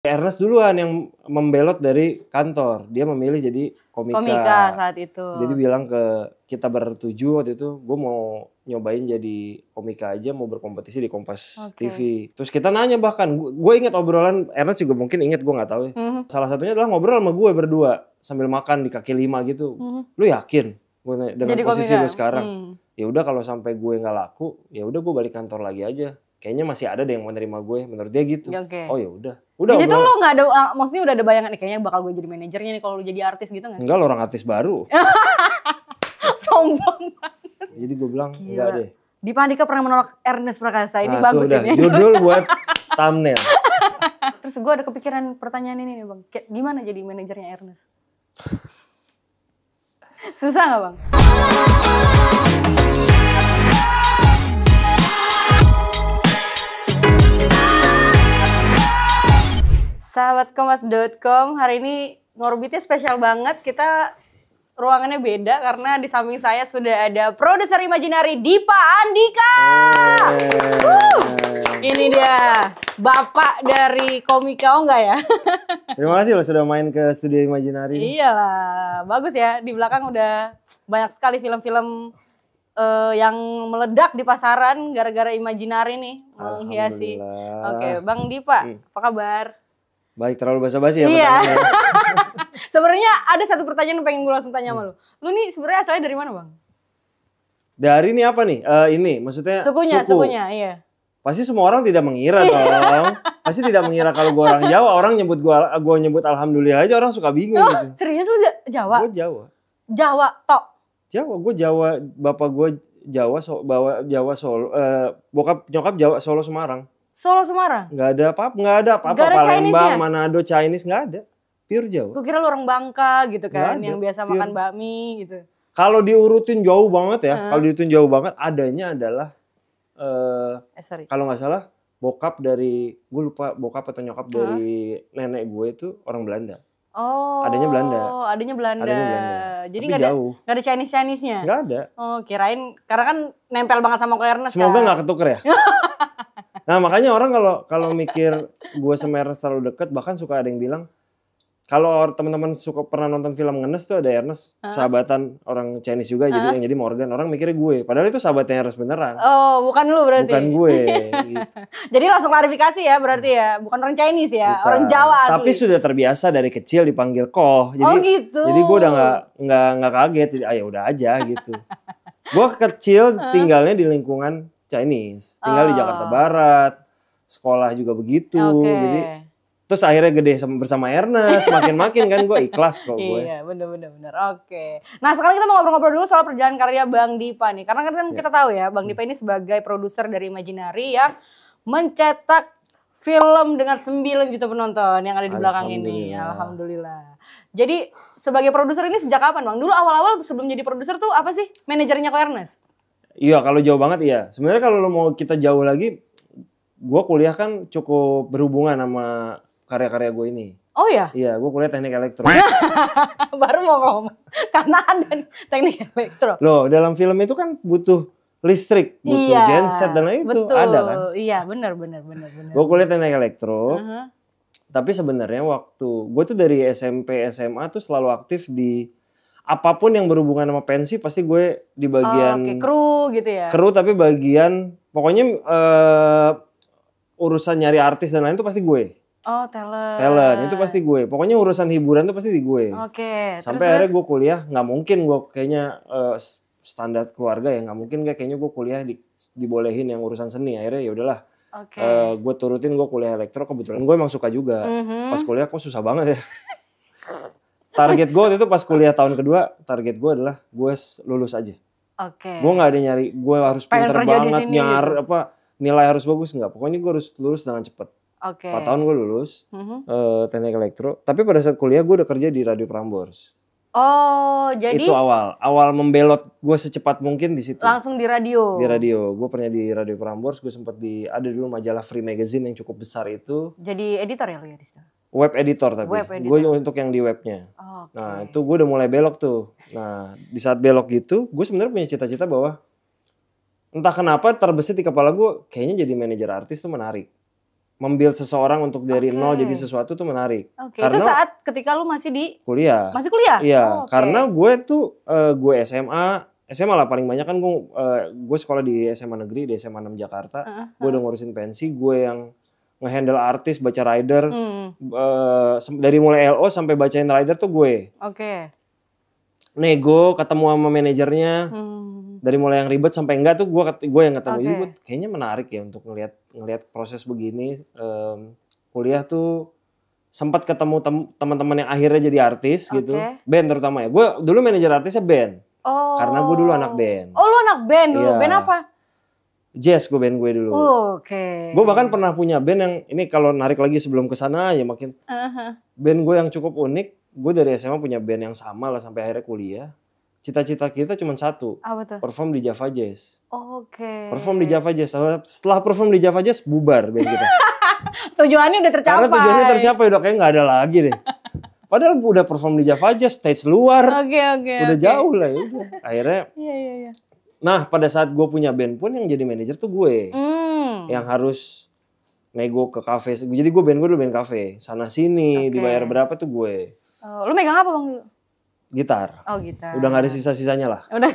Ernest duluan yang membelot dari kantor. Dia memilih jadi komika. Komika saat itu. Jadi bilang ke kita bertuju waktu itu, gue mau nyobain jadi komika aja, mau berkompetisi di Kompas okay. TV. Terus kita nanya bahkan, gue inget obrolan, Ernest juga mungkin inget, gue gak tahu ya. Mm -hmm. Salah satunya adalah ngobrol sama gue berdua, sambil makan di kaki lima gitu. Mm -hmm. Lu yakin? Gue nanya, dengan jadi posisi komika. lu sekarang? Mm. Ya udah kalau sampai gue gak laku, ya udah gue balik kantor lagi aja kayaknya masih ada deh yang mau nerima gue menurut dia gitu okay. oh ya udah udah jadi tuh lo nggak ada eh, maksudnya udah ada bayangan nih kayaknya bakal gue jadi manajernya nih kalau lo jadi artis gitu nggak enggak lo orang artis baru sombong banget jadi gue bilang Gila. enggak deh Di Pandika pernah menolak Ernest Prakasa ini nah, bagus udah. ini judul buat thumbnail terus gue ada kepikiran pertanyaan ini nih bang gimana jadi manajernya Ernest susah nggak bang Sahabat hari ini ngorbitnya spesial banget. Kita ruangannya beda karena di samping saya sudah ada produser imajinari Dipa Andika. Hey. Ini dia bapak dari komika oh enggak ya? Terima kasih loh sudah main ke studio imajinari. Iyalah, bagus ya. Di belakang udah banyak sekali film-film uh, yang meledak di pasaran gara-gara imajinari nih menghiasi. Oke, okay, Bang Dipa, hmm. apa kabar? Baik, terlalu basa-basi ya Iya. sebenarnya ada satu pertanyaan yang pengen gue langsung tanya sama lu. Lu nih sebenarnya asalnya dari mana, Bang? Dari ini apa nih? Uh, ini maksudnya sukunya, suku. sukunya, iya. Pasti semua orang tidak mengira iya. dong. Pasti tidak mengira kalau gue orang Jawa, orang nyebut gue gue nyebut alhamdulillah aja orang suka bingung oh, gitu. Serius lu Jawa? Gue Jawa. Jawa tok. Jawa, gue Jawa, bapak gue Jawa, so, bawa Jawa Solo, uh, bokap nyokap Jawa Solo Semarang. Solo Semarang? Nggak ada apa-apa, nggak ada apa-apa. Palembang, Manado, Chinese nggak ada. Pure Jawa. Kukira kira lu orang Bangka gitu kan, yang biasa Pure. makan bakmi gitu. Kalau diurutin jauh banget ya, hmm. kalau diurutin jauh banget adanya adalah uh, eh, eh kalau nggak salah bokap dari gue lupa bokap atau nyokap hmm. dari nenek gue itu orang Belanda. Oh. Adanya Belanda. Oh, adanya Belanda. Adanya Belanda. Jadi nggak ada nggak ada Chinese Chinese-nya. Nggak ada. Oh, kirain karena kan nempel banget sama Kok Semoga kan? nggak kan? ketuker ya. Nah makanya orang kalau kalau mikir gue sama Ernest terlalu deket, bahkan suka ada yang bilang kalau teman-teman suka pernah nonton film Ngenes tuh ada Ernest huh? sahabatan orang Chinese juga huh? jadi yang jadi Morgan orang mikirnya gue padahal itu sahabatnya Ernest beneran oh bukan lu berarti bukan gue gitu. jadi langsung klarifikasi ya berarti ya bukan orang Chinese ya bukan. orang Jawa asli. tapi sudah terbiasa dari kecil dipanggil Koh jadi oh, gitu. jadi gue udah nggak nggak nggak kaget jadi ayo ah, ya udah aja gitu gue kecil tinggalnya di lingkungan Chinese, tinggal oh. di Jakarta oh. Barat, sekolah juga begitu. Okay. Jadi terus akhirnya gede bersama Erna semakin makin kan gue ikhlas kok gue iya bener bener bener oke nah sekarang kita mau ngobrol-ngobrol dulu soal perjalanan karya Bang Dipa nih karena kan yeah. kita tahu ya Bang Dipa ini hmm. sebagai produser dari Imaginary yang mencetak film dengan 9 juta penonton yang ada di belakang ini alhamdulillah jadi sebagai produser ini sejak kapan Bang dulu awal-awal sebelum jadi produser tuh apa sih manajernya kok Ernest Iya, kalau jauh banget iya. Sebenarnya kalau lo mau kita jauh lagi, gue kuliah kan cukup berhubungan sama karya-karya gue ini. Oh ya? Iya, iya gue kuliah teknik elektro. Baru mau ngomong, karena ada teknik elektro. Loh, dalam film itu kan butuh listrik, butuh iya, genset dan lain betul. itu ada kan? Iya, bener benar benar benar. Gue kuliah teknik elektro. Uh -huh. Tapi sebenarnya waktu gue tuh dari SMP SMA tuh selalu aktif di apapun yang berhubungan sama pensi pasti gue di oh, bagian oh, kru gitu ya. Kru tapi bagian pokoknya uh, urusan nyari artis dan lain itu pasti gue. Oh, talent. Talent itu pasti gue. Pokoknya urusan hiburan itu pasti di gue. Oke. Okay. Sampai terus, akhirnya gue kuliah nggak mungkin gue kayaknya uh, standar keluarga ya nggak mungkin gak kayaknya gue kuliah di, dibolehin yang urusan seni akhirnya ya udahlah. Okay. Uh, eh, gue turutin gue kuliah elektro kebetulan gue emang suka juga. Mm -hmm. Pas kuliah kok susah banget ya. target gue itu pas kuliah tahun kedua target gue adalah gue lulus aja oke okay. gue nggak ada nyari gue harus Pengen pinter banget nyar gitu. apa nilai harus bagus nggak pokoknya gue harus lulus dengan cepet. Oke. Okay. tahun gue lulus mm -hmm. uh, teknik elektro. Tapi pada saat kuliah gue udah kerja di Radio Prambors. Oh, jadi itu awal, awal membelot gue secepat mungkin di situ. Langsung di radio. Di radio, gue pernah di radio Prambors, gue sempat di ada dulu majalah Free Magazine yang cukup besar itu. Jadi editor ya lo ya di situ. Web editor tapi. Web editor. Gue untuk yang di webnya. okay. Nah itu gue udah mulai belok tuh. Nah di saat belok gitu, gue sebenarnya punya cita-cita bahwa entah kenapa terbesit di kepala gue, kayaknya jadi manajer artis tuh menarik. Membuild seseorang untuk dari okay. nol jadi sesuatu tuh menarik. Okay. Karena, itu saat ketika lu masih di kuliah. Masih kuliah. Iya. Oh, okay. Karena gue tuh uh, eh, gue SMA SMA lah paling banyak kan gue uh, gue sekolah di SMA negeri di SMA 6 Jakarta. Uh -huh. Gue udah ngurusin pensi, gue yang ngehandle artis, baca rider. Hmm. Uh, dari mulai LO sampai bacain rider tuh gue. Oke. Okay. Nego, ketemu sama manajernya. Hmm. Dari mulai yang ribet sampai enggak tuh gue gue yang ketemu. Okay. Jadi gue kayaknya menarik ya untuk ngelihat ngelihat proses begini. Um, kuliah tuh sempat ketemu tem teman-teman yang akhirnya jadi artis okay. gitu. Band terutama ya. Gue dulu manajer artisnya band. Oh. Karena gue dulu anak band. Oh lu anak band dulu. Iya. Band apa? jazz gue band gue dulu. Oh, oke. Okay. Gue bahkan pernah punya band yang ini kalau narik lagi sebelum ke sana ya makin uh-huh. band gue yang cukup unik. Gue dari SMA punya band yang sama lah sampai akhirnya kuliah. Cita-cita kita cuma satu. Apa tuh? Perform di Java Jazz. Oke. Okay. Perform di Java Jazz. Setelah perform di Java Jazz bubar band kita. tujuannya udah tercapai. Karena tujuannya tercapai udah kayak nggak ada lagi deh. Padahal udah perform di Java Jazz, stage luar. Oke okay, oke. Okay, udah okay. jauh lah ya. Akhirnya. Iya iya iya Nah pada saat gue punya band pun yang jadi manajer tuh gue. Mm. Yang harus nego ke kafe. Jadi gue band gue dulu band kafe. Sana sini okay. dibayar berapa tuh gue. Oh, lu megang apa bang dulu? Gitar. Oh gitar. Udah nggak ada sisa-sisanya lah. Udah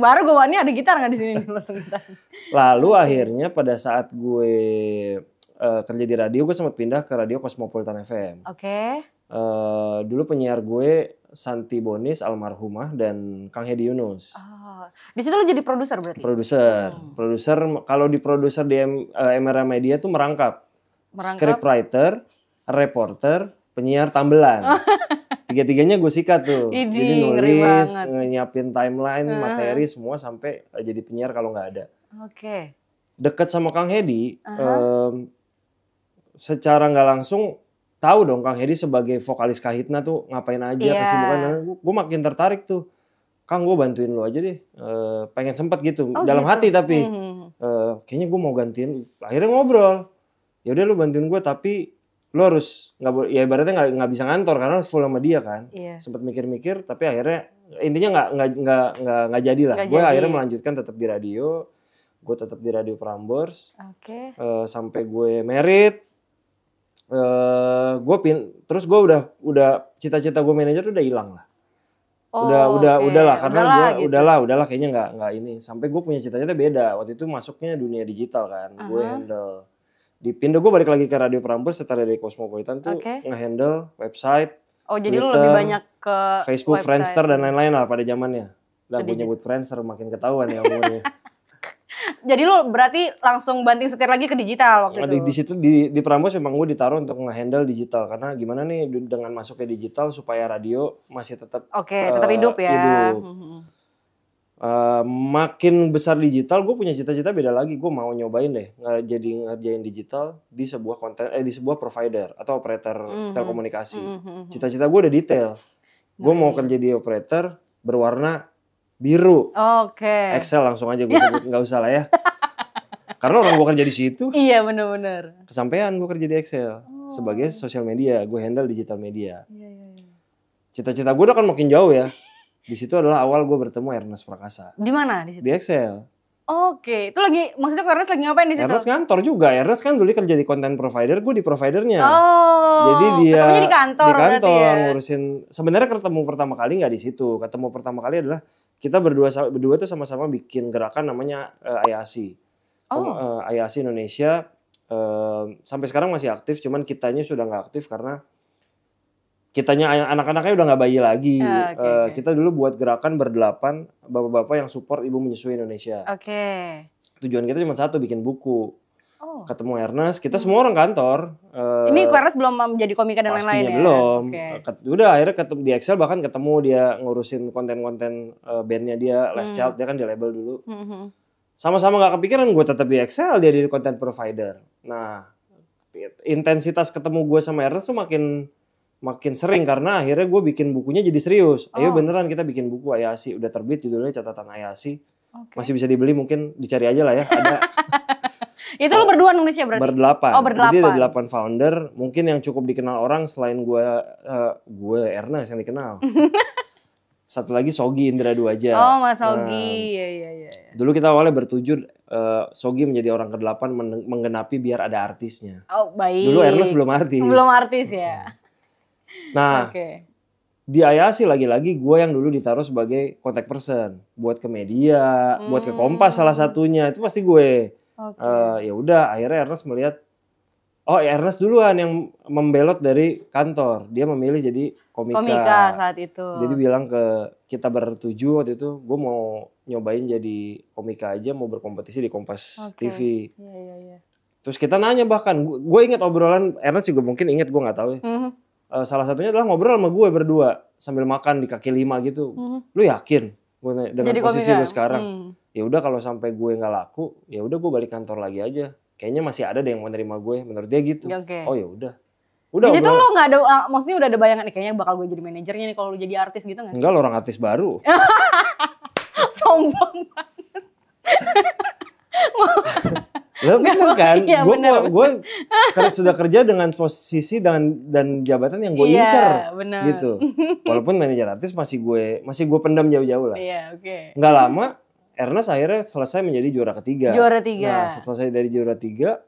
Baru gue ini ada gitar nggak di sini Lalu akhirnya pada saat gue uh, kerja di radio, gue sempat pindah ke radio Cosmopolitan FM. Oke. Okay. Uh, eh, dulu penyiar gue Santi Bonis almarhumah dan Kang Hedi Yunus. Oh, di situ lo jadi produser berarti? Produser, hmm. produser. Kalau di produser di MRA eh, Media tuh merangkap, merangkap. script reporter, penyiar tambelan. Tiga-tiganya gue sikat tuh. Idi, jadi nulis, nyiapin timeline, uh. materi semua sampai eh, jadi penyiar kalau nggak ada. Oke. Okay. Dekat sama Kang Hedi, uh -huh. um, secara nggak langsung tahu dong Kang Hedi sebagai vokalis Kahitna tuh ngapain aja yeah. kesibukan. Nah, gue makin tertarik tuh. Kang gue bantuin lo aja deh. e, pengen sempat gitu oh, dalam gitu. hati tapi mm -hmm. e, kayaknya gue mau gantiin. Akhirnya ngobrol. Ya udah lo bantuin gue tapi lo harus nggak boleh ya ibaratnya nggak nggak bisa ngantor karena full sama dia kan yeah. sempat mikir-mikir tapi akhirnya intinya nggak nggak nggak nggak nggak jadi lah gue akhirnya melanjutkan tetap di radio gue tetap di radio Prambors okay. Eh, sampai gue merit Eh, gue pin terus gue udah udah cita-cita gue manajer udah hilang lah oh, udah okay. udah lah, karena gue gitu. udah lah kayaknya nggak nggak ini sampai gue punya cita-cita beda waktu itu masuknya dunia digital kan uh -huh. gue handle di Pindo gue balik lagi ke Radio Prambors setelah dari kosmopolitan tuh okay. ngehandle website Oh jadi Twitter, lu lebih banyak ke Facebook, website. Friendster dan lain-lain lah pada zamannya. Lah gue nyebut Friendster makin ketahuan ya umurnya. Jadi lu berarti langsung banting setir lagi ke digital waktu di, itu. Di situ di di Prambos memang gue ditaruh untuk ngehandle digital karena gimana nih dengan masuknya digital supaya radio masih tetap Oke, okay, eh, tetap hidup ya. Hidup. Uh, makin besar digital, gue punya cita-cita beda lagi. Gue mau nyobain deh, jadi ngerjain digital di sebuah konten, eh di sebuah provider atau operator mm -hmm. telekomunikasi. Mm -hmm. Cita-cita gue udah detail. Gue nah, mau iya. kerja di operator berwarna biru. Oke. Okay. Excel langsung aja gue sebut nggak usah lah ya. Karena orang gue kerja di situ. Iya benar-benar. Kesampaian gue kerja di Excel oh. sebagai sosial media, gue handle digital media. Iya, iya, iya. Cita-cita gue udah kan makin jauh ya. Di situ adalah awal gue bertemu Ernest Prakasa. Di mana di situ? Di Excel. Oke, itu lagi maksudnya Ernest lagi ngapain di situ? Ernest kantor juga. Ernest kan dulu kerja di konten provider, gue di providernya. Oh. Jadi dia ketemunya di kantor. Di kantor ya? ngurusin. Sebenarnya ketemu pertama kali nggak di situ. Ketemu pertama kali adalah kita berdua berdua tuh sama-sama bikin gerakan namanya uh, eh, IAC. Oh. Uh, eh, IAC Indonesia uh, sampai sekarang masih aktif, cuman kitanya sudah nggak aktif karena kitanya anak-anaknya udah nggak bayi lagi. Uh, ah, okay, uh, eh, okay. Kita dulu buat gerakan berdelapan bapak-bapak yang support ibu menyusui Indonesia. Oke. Okay. Tujuan kita cuma satu, bikin buku. Oh. Ketemu Ernest, kita hmm. semua orang kantor. Eh, Ini uh, Ernest belum menjadi komika dan lain-lain ya? belum. Okay. Eh, udah akhirnya ketemu di Excel bahkan ketemu dia ngurusin konten-konten eh, bandnya dia, Last hmm. Child, dia kan di label dulu. Hmm. hmm. Sama-sama gak kepikiran gue tetap di Excel, dia di content provider. Nah, intensitas ketemu gue sama Ernest tuh makin makin sering karena akhirnya gue bikin bukunya jadi serius. Oh. Ayo beneran kita bikin buku Ayasi, udah terbit judulnya catatan Ayasi. Okay. Masih bisa dibeli mungkin dicari aja lah ya. Ada itu lu berdua nulisnya berarti? Berdelapan. Oh berdelapan. Jadi ada delapan founder. Mungkin yang cukup dikenal orang selain gue, uh, gue Ernest yang dikenal. Satu lagi Sogi Indra dua aja Oh Mas Sogi, iya nah, iya iya. Ya. Dulu kita awalnya bertujuh eh, uh, Sogi menjadi orang ke men menggenapi biar ada artisnya. Oh baik. Dulu Ernest belum artis. Belum artis ya. Nah, okay. di Ayasi lagi-lagi gue yang dulu ditaruh sebagai kontak person. Buat ke media, hmm. buat ke Kompas hmm. salah satunya. Itu pasti gue. Okay. Uh, eh, ya udah akhirnya Ernest melihat oh ya Ernest duluan yang membelot dari kantor. Dia memilih jadi komika. Komika saat itu. Jadi bilang ke kita bertuju waktu itu gue mau nyobain jadi komika aja mau berkompetisi di Kompas okay. TV. Iya iya iya. Terus kita nanya bahkan gue inget obrolan Ernest juga mungkin inget gue nggak tahu ya. Mm -hmm. salah satunya adalah ngobrol sama gue berdua sambil makan di kaki lima gitu. Mm -hmm. Lu yakin gue dengan jadi posisi lu sekarang? Mm ya udah kalau sampai gue nggak laku ya udah gue balik kantor lagi aja kayaknya masih ada deh yang mau nerima gue menurut dia gitu okay. oh ya udah udah Jadi lo nggak ada eh, maksudnya udah ada bayangan kayaknya bakal gue jadi manajernya nih kalau lo jadi artis gitu nggak enggak lo orang artis baru sombong banget Lo kan iya, kan? Iya, gue gue sudah kerja dengan posisi dan dan jabatan yang gue yeah, incer bener. gitu. Walaupun manajer artis masih gue masih gue pendam jauh-jauh lah. Iya, oke. Okay. Gak lama Ernest akhirnya selesai menjadi juara ketiga. Juara tiga. Nah selesai dari juara tiga,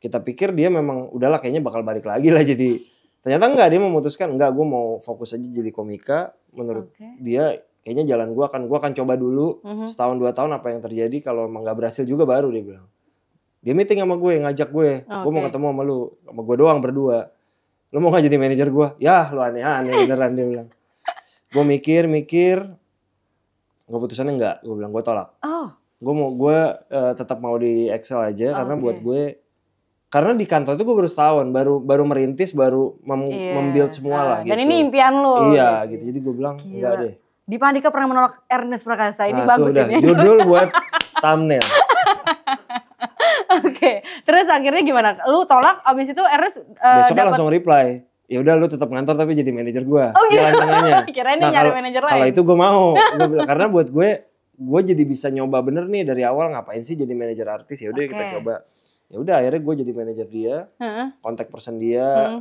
kita pikir dia memang udahlah kayaknya bakal balik lagi lah jadi. Ternyata enggak dia memutuskan enggak gue mau fokus aja jadi komika. Menurut okay. dia kayaknya jalan gue akan gue akan coba dulu mm -hmm. setahun dua tahun apa yang terjadi kalau emang nggak berhasil juga baru dia bilang. Dia meeting sama gue ngajak gue, okay. gue mau ketemu sama lu sama gue doang berdua. Lu mau gak jadi manajer gue? Yah lu aneh-aneh beneran dia bilang. Gue mikir-mikir gue putusannya enggak gue bilang gue tolak oh. gue mau gue uh, tetap mau di Excel aja okay. Oh, karena buat gue karena di kantor itu gue baru setahun baru baru merintis baru mem yeah. membuild semua nah, gitu dan ini impian lo iya gitu jadi gue bilang Gila. enggak deh di Pandika pernah menolak Ernest Prakasa ini nah, bagus tuh, udah. ini judul buat thumbnail Oke, okay. terus akhirnya gimana? Lu tolak, abis itu Ernest uh, eh, besoknya kan dapet... langsung reply ya udah lu tetap ngantor tapi jadi manajer gue oh, gitu. jalan kirain nah, nyari manajer lain kalau itu gue mau gua bilang, karena buat gue gue jadi bisa nyoba bener nih dari awal ngapain sih jadi manajer artis ya udah okay. kita coba ya udah akhirnya gue jadi manajer dia kontak person dia hmm.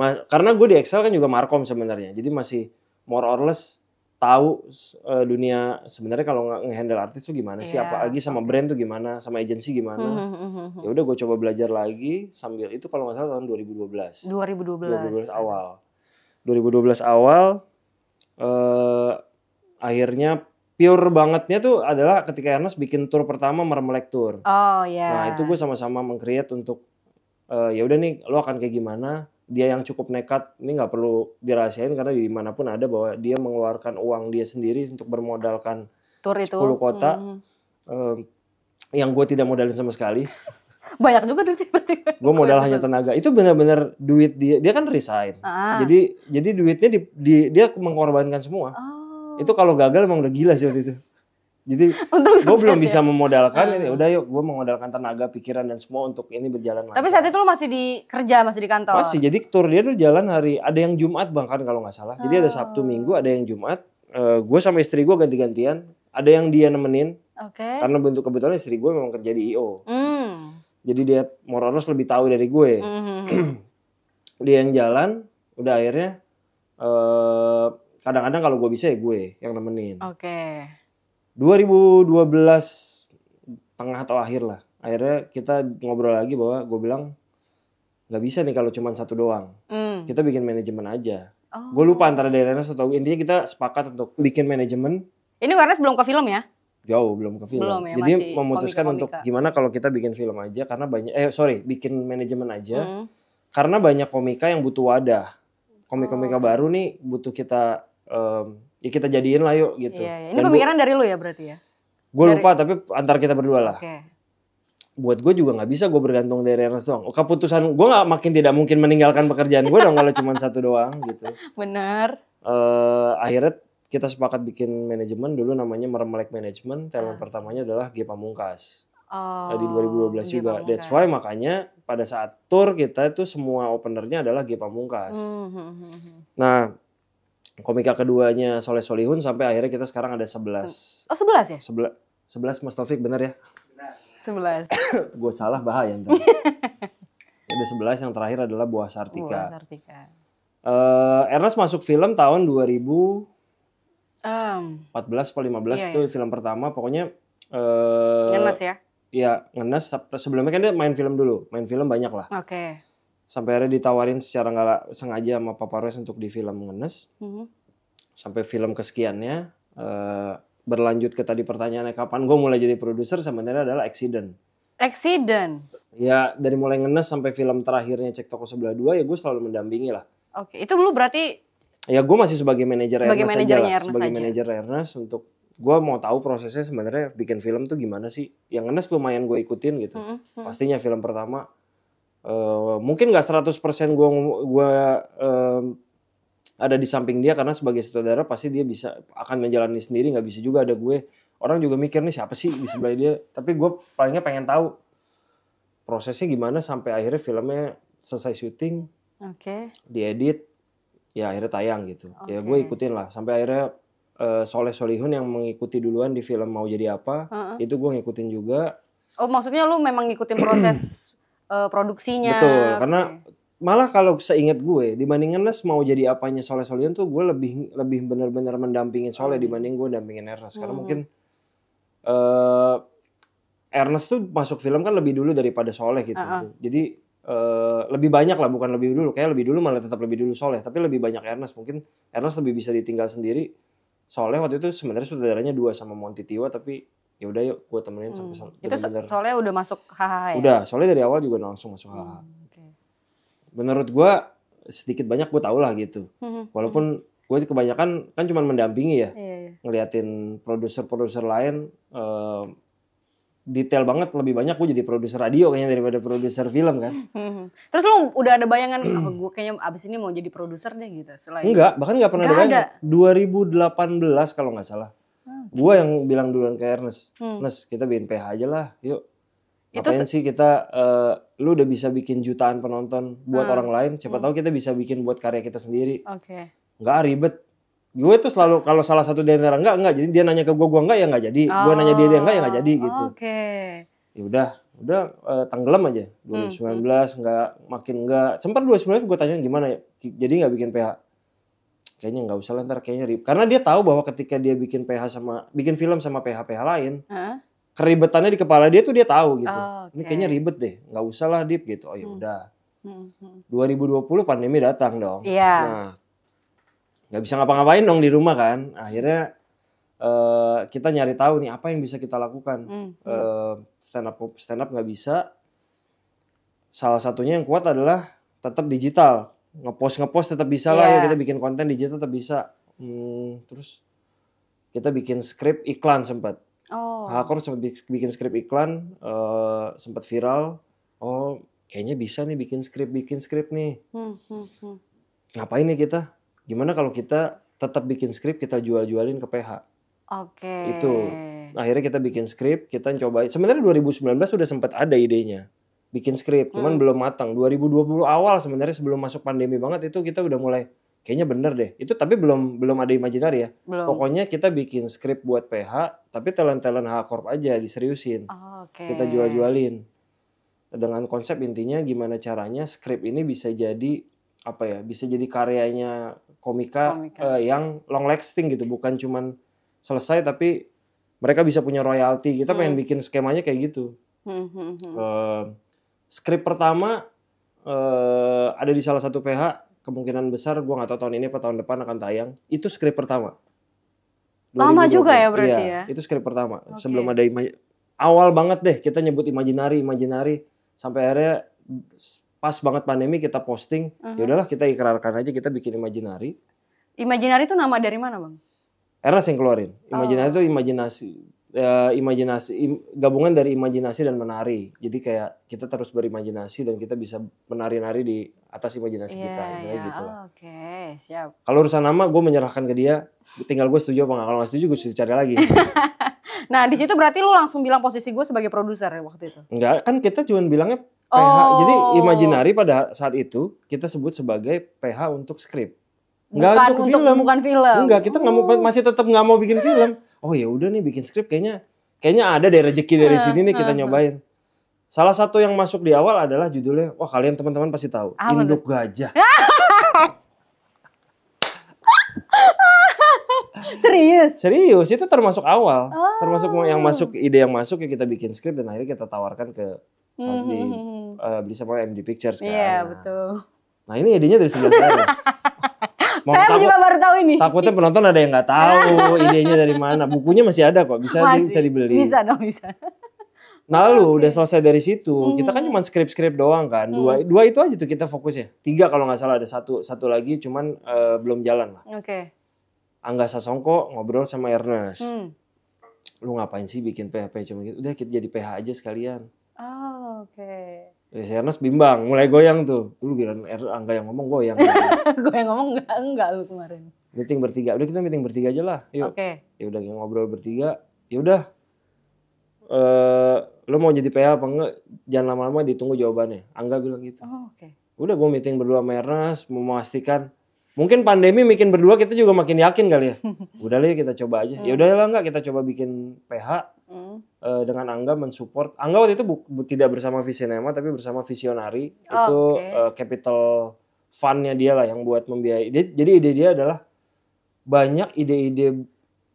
uh, karena gue di Excel kan juga markom sebenarnya jadi masih more or less tahu uh, dunia sebenarnya kalau ngehandle artis tuh gimana sih yeah. apalagi sama brand tuh gimana sama agensi gimana hmm, hmm, hmm, ya udah gue coba belajar lagi sambil itu kalau nggak salah tahun 2012 2012 2012 awal 2012 awal uh, akhirnya pure bangetnya tuh adalah ketika Ernest bikin tour pertama Mermelek Tour oh yeah. nah itu gue sama-sama mengcreate untuk uh, ya udah nih lo akan kayak gimana dia yang cukup nekat ini nggak perlu dirahasiain karena dimanapun ada bahwa dia mengeluarkan uang dia sendiri untuk bermodalkan Tour itu. 10 kota hmm. um, yang gue tidak modalin sama sekali banyak juga duit tiba-tiba gue modal hanya tenaga itu benar-benar duit dia dia kan resign ah. jadi jadi duitnya di, di, dia mengorbankan semua oh. itu kalau gagal emang udah gila sih waktu itu jadi gue belum bisa ya. memodalkan hmm. ya udah yuk gue memodalkan tenaga, pikiran dan semua untuk ini berjalan lancar. Tapi saat itu lo masih di kerja, masih di kantor. Masih. Jadi tour dia tuh jalan hari ada yang Jumat bahkan kalau nggak salah. Jadi oh. ada Sabtu oh. Minggu, ada yang Jumat. Uh, eh, gue sama istri gue ganti-gantian. Ada yang dia nemenin. Oke. Okay. Karena bentuk kebetulan istri gue memang kerja di IO. Hmm. Jadi dia moralnya lebih tahu dari gue. Hmm. hmm, hmm. dia yang jalan, udah akhirnya eh, kadang-kadang uh, kadang -kadang kalau gue bisa ya gue yang nemenin. Oke. 2012 tengah atau akhir lah. Akhirnya kita ngobrol lagi bahwa gue bilang nggak bisa nih kalau cuma satu doang. Mm. Kita bikin manajemen aja. Oh. Gue lupa antara daerahnya atau intinya kita sepakat untuk bikin manajemen. Ini karena sebelum ke film ya? Jauh belum ke film. Belum ya, Jadi memutuskan komika untuk gimana kalau kita bikin film aja karena banyak eh sorry bikin manajemen aja mm. karena banyak komika yang butuh wadah. Komik-komika oh. baru nih butuh kita um, ya kita jadiin lah yuk gitu. Iya, iya. Ini Dan pemikiran gua, dari lu ya berarti ya? Gue lupa tapi antar kita berdua lah. Okay. Buat gue juga nggak bisa gue bergantung dari Ernest doang. Oh, keputusan gue nggak makin tidak mungkin meninggalkan pekerjaan gue dong kalau cuma satu doang gitu. Benar. Uh, akhirnya kita sepakat bikin manajemen dulu namanya Meremelek Manajemen. Talent ah. pertamanya adalah G Pamungkas. Oh, di 2012 G. juga. Pamungkas. That's why makanya pada saat tour kita itu semua openernya adalah G Pamungkas. Mm -hmm. Nah, komika keduanya Soleh Solihun sampai akhirnya kita sekarang ada sebelas. Oh sebelas ya? 11, sebelas Mas Taufik bener ya? Sebelas. 11. Gue salah bahaya ya. ada sebelas yang terakhir adalah Buah Sartika. Buah Sartika. Uh, Ernest masuk film tahun 2000 um, 14 atau 15 iya, itu iya. film pertama pokoknya uh, ngenes ya? Iya, ngenes sebelumnya kan dia main film dulu, main film banyak lah. Oke. Okay sampai akhirnya ditawarin secara nggak sengaja sama Papa Royce untuk di film Ngenes. Mm -hmm. Sampai film kesekiannya uh, berlanjut ke tadi pertanyaannya kapan gue mulai jadi produser sebenarnya adalah accident. Accident. Ya dari mulai Ngenes sampai film terakhirnya cek toko sebelah dua ya gue selalu mendampingi lah. Oke itu lu berarti. Ya gue masih sebagai manajer Ernest aja lah. Ernest sebagai manajer Ernest untuk gue mau tahu prosesnya sebenarnya bikin film tuh gimana sih. Yang Ngenes lumayan gue ikutin gitu. Mm -hmm. Pastinya film pertama Eh, mungkin gak 100% gua gua uh, ada di samping dia karena sebagai sutradara pasti dia bisa akan menjalani sendiri nggak bisa juga ada gue orang juga mikir nih siapa sih di sebelah dia tapi gue palingnya pengen tahu prosesnya gimana sampai akhirnya filmnya selesai syuting okay. diedit ya akhirnya tayang gitu okay. ya gue ikutin lah sampai akhirnya uh, Soleh Solihun yang mengikuti duluan di film mau jadi apa uh -uh. itu gue ngikutin juga oh maksudnya lu memang ngikutin proses uh, produksinya. Betul, okay. karena malah kalau seingat gue dibandingin Nes mau jadi apanya Soleh Solion tuh gue lebih lebih benar-benar mendampingin Soleh hmm. dibanding gue dampingin Ernest hmm. karena mungkin uh, Ernest tuh masuk film kan lebih dulu daripada Soleh gitu. Uh -uh. Jadi uh, lebih banyak lah bukan lebih dulu kayak lebih dulu malah tetap lebih dulu Soleh tapi lebih banyak Ernest mungkin Ernest lebih bisa ditinggal sendiri. Soleh waktu itu sebenarnya saudaranya dua sama Monti Tiwa tapi ya udah yuk gue temenin sampai hmm. itu bener -bener. soalnya udah masuk hahaha ya? udah soalnya dari awal juga langsung masuk hahaha hmm, okay. menurut gue sedikit banyak gue tau lah gitu hmm, hmm. walaupun gue kebanyakan kan cuma mendampingi ya iya, iya. ngeliatin produser-produser lain uh, detail banget lebih banyak gue jadi produser radio kayaknya daripada produser film kan. Hmm, Terus lu udah ada bayangan oh, gue kayaknya abis ini mau jadi produser deh gitu selain Enggak, bahkan nggak pernah gak ada, ada. 2018 kalau nggak salah. Hmm. Gue yang bilang duluan ke Ernest, hmm. Nes kita bikin PH aja lah, yuk. Itu Ngapain sih kita, uh, lu udah bisa bikin jutaan penonton buat hmm. orang lain, siapa hmm. tahu kita bisa bikin buat karya kita sendiri. Oke. Okay. Gak ribet. Gue tuh selalu kalau salah satu dia antara enggak enggak, jadi dia nanya ke gue gue enggak ya enggak jadi, oh. gue nanya dia dia enggak ya enggak jadi gitu. Oke. Okay. Ya udah, udah uh, tenggelam aja 2019 hmm. hmm. enggak makin enggak. Sempat 2019 gue tanya gimana ya, jadi enggak bikin PH kayaknya nggak usah lah ntar kayaknya ribet karena dia tahu bahwa ketika dia bikin PH sama bikin film sama PH PH lain huh? keribetannya di kepala dia tuh dia tahu gitu oh, okay. ini kayaknya ribet deh nggak usah lah dip gitu oh ya hmm. udah hmm. 2020 hmm. pandemi datang dong yeah. nah nggak bisa ngapa-ngapain dong di rumah kan akhirnya uh, kita nyari tahu nih apa yang bisa kita lakukan hmm. uh, hmm. eh, stand up stand up nggak bisa salah satunya yang kuat adalah tetap digital ngepost ngepost tetap bisa lah ya kita bikin konten digital tetap bisa hmm, terus kita bikin skrip iklan sempat oh. aku sempat bikin skrip iklan uh, sempat viral oh kayaknya bisa nih bikin skrip bikin skrip nih hmm, hmm, hmm. ngapain nih kita gimana kalau kita tetap bikin skrip kita jual jualin ke PH oke okay. itu akhirnya kita bikin skrip kita coba sebenarnya 2019 sudah sempat ada idenya bikin skrip, cuman hmm. belum matang. 2020 awal sebenarnya sebelum masuk pandemi banget itu kita udah mulai kayaknya bener deh. Itu tapi belum belum ada imajinari ya. Belum. Pokoknya kita bikin skrip buat PH, tapi talent-talent H Corp aja diseriusin. Oh, okay. Kita jual-jualin. Dengan konsep intinya gimana caranya skrip ini bisa jadi apa ya? Bisa jadi karyanya komika, komika. Uh, yang long lasting gitu, bukan cuman selesai tapi mereka bisa punya royalti. Kita hmm. pengen bikin skemanya kayak gitu. Hmm, hmm, hmm. Uh, skrip pertama uh, ada di salah satu PH kemungkinan besar gue nggak tahu tahun ini atau tahun depan akan tayang itu skrip pertama lama 2020. juga ya berarti iya, ya itu skrip pertama okay. sebelum ada awal banget deh kita nyebut imajinari imajinari sampai akhirnya pas banget pandemi kita posting uh -huh. ya udahlah kita ikrarkan aja kita bikin imajinari imajinari itu nama dari mana bang Eras yang keluarin imajinari oh. itu imajinasi uh, imajinasi im, gabungan dari imajinasi dan menari. Jadi kayak kita terus berimajinasi dan kita bisa menari-nari di atas imajinasi yeah, kita, yeah. Iya. gitu. Oh, Oke, okay. siap. Kalau urusan nama gue menyerahkan ke dia, tinggal gue setuju apa enggak. Kalau nggak setuju gue setuju cari lagi. nah, di situ berarti lu langsung bilang posisi gue sebagai produser ya waktu itu. Enggak, kan kita cuma bilangnya PH. Oh. Jadi imajinari pada saat itu kita sebut sebagai PH untuk skrip. Enggak untuk, untuk film. Bukan film. Enggak, kita nggak mau oh. masih tetap nggak mau bikin film oh ya udah nih bikin skrip kayaknya kayaknya ada deh rezeki dari sini nih kita nyobain. Salah satu yang masuk di awal adalah judulnya, wah kalian teman-teman pasti tahu, Apa Induk itu? Gajah. Serius? Serius, itu termasuk awal. Oh. Termasuk yang masuk, ide yang masuk ya kita bikin skrip dan akhirnya kita tawarkan ke mm -hmm. uh, beli sama MD Pictures kan. Iya, yeah, betul. Nah ini idenya dari sejak sana. saya takut, juga baru tahu ini. Takutnya penonton ada yang nggak tahu idenya dari mana. Bukunya masih ada kok, bisa masih. bisa dibeli. Bisa dong, bisa. Nah lu okay. udah selesai dari situ, hmm. kita kan hmm. cuma skrip-skrip doang kan, hmm. dua hmm. dua itu aja tuh kita fokus ya. tiga kalau nggak salah ada satu satu lagi cuman uh, belum jalan lah. Oke. Okay. Angga Sasongko ngobrol sama Ernest, hmm. lu ngapain sih bikin PHP cuma gitu, udah kita jadi PH aja sekalian. Oh oke. Okay. Ernest bimbang, mulai goyang tuh. Lu kira er, Angga yang ngomong goyang. gue yang ngomong enggak, enggak lu kemarin. Meeting bertiga, udah kita meeting bertiga aja lah. Yuk. Oke. Okay. Ya udah ngobrol bertiga. Ya udah. Eh, lu mau jadi PH apa enggak? Jangan lama-lama ditunggu jawabannya. Angga bilang gitu. Oh, oke. Okay. Udah gue meeting berdua sama Ernest, memastikan Mungkin pandemi bikin berdua kita juga makin yakin kali ya. udah lah kita coba aja. Iya. Ya udah lah enggak kita coba bikin PH. Mm uh, dengan Angga mensupport. Angga waktu itu bu, bu, tidak bersama Visinema tapi bersama Visionari oh, itu okay. uh, eh, capital fundnya dia lah yang buat membiayai. Dia, jadi ide dia adalah banyak ide-ide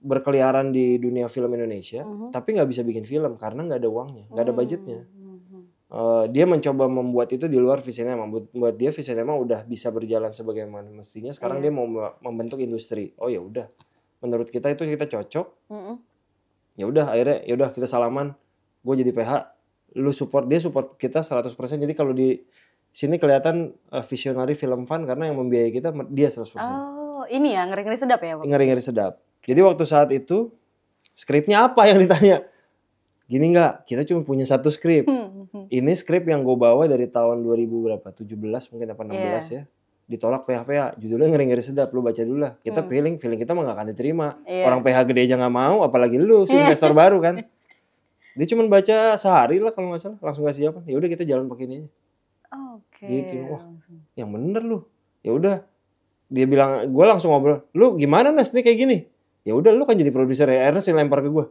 berkeliaran di dunia film Indonesia, uh -huh. tapi nggak bisa bikin film karena nggak ada uangnya, nggak ada hmm, budgetnya. Uh -huh. uh, dia mencoba membuat itu di luar Visinema. Buat dia Visinema udah bisa berjalan sebagaimana mestinya. Sekarang uh iya. -huh. dia mau membentuk industri. Oh ya udah, menurut kita itu kita cocok. Uh -huh ya udah akhirnya ya udah kita salaman gue jadi PH lu support dia support kita 100% jadi kalau di sini kelihatan uh, visionary film fan karena yang membiayai kita dia 100%. Oh, ini ya ngeri-ngeri sedap ya, Bang? Ngeri-ngeri sedap. Jadi waktu saat itu skripnya apa yang ditanya? Gini nggak, kita cuma punya satu skrip. Hmm, hmm, hmm. Ini skrip yang gue bawa dari tahun 2000 berapa? 17 mungkin apa 16 yeah. ya ditolak PH PH judulnya ngeri ngeri sedap lu baca dulu lah kita hmm. feeling feeling kita mah gak akan diterima yeah. orang PH gede aja nggak mau apalagi lu si iya. investor baru kan dia cuma baca sehari lah kalau nggak salah langsung kasih jawaban ya udah kita jalan pakai ini aja okay. gitu wah yang bener lu ya udah dia bilang gue langsung ngobrol lu gimana nas nih kayak gini ya udah lu kan jadi produser ya Ernest yang lempar ke gue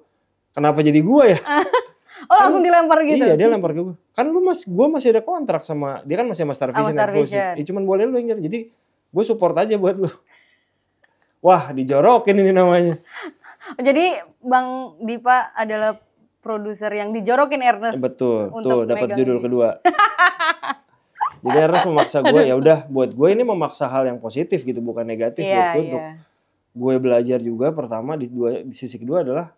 kenapa jadi gue ya oh langsung dilempar gitu? Iya dia lempar ke gue. Kan lu mas, gue masih ada kontrak sama, dia kan masih Master Vision oh, eksklusif. Ya, cuman boleh lu yang jadi gue support aja buat lu. Wah dijorokin ini namanya. jadi Bang Dipa adalah produser yang dijorokin Ernest. Betul, untuk tuh dapat judul kedua. Jadi Ernest memaksa gue ya udah buat gue ini memaksa hal yang positif gitu bukan negatif yeah, buat gue yeah. untuk gue belajar juga pertama di dua di sisi kedua adalah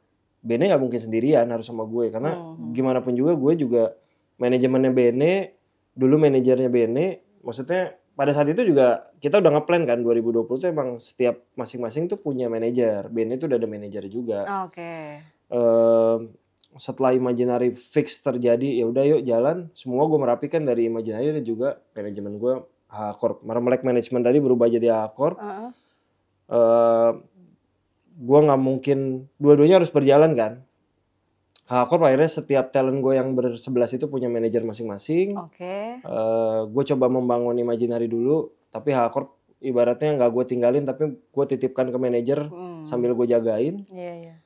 Bene nggak mungkin sendirian harus sama gue karena hmm. gimana pun juga gue juga manajemennya Bene dulu manajernya Bene maksudnya pada saat itu juga kita udah ngeplan kan 2020 tuh emang setiap masing-masing tuh punya manajer Bene tuh udah ada manajer juga oh, oke okay. Uh, setelah imaginary fix terjadi ya udah yuk jalan semua gue merapikan dari imaginary dan juga manajemen gue akor Corp. manajemen tadi berubah jadi A Corp. Uh -uh. Uh, gue nggak mungkin dua-duanya harus berjalan kan Hakor akhirnya setiap talent gue yang bersebelas itu punya manajer masing-masing. Oke. Okay. Uh, eh, gue coba membangun imajinari dulu, tapi Hakor ibaratnya nggak gue tinggalin, tapi gue titipkan ke manajer hmm. sambil gue jagain. Iya yeah, iya. Yeah.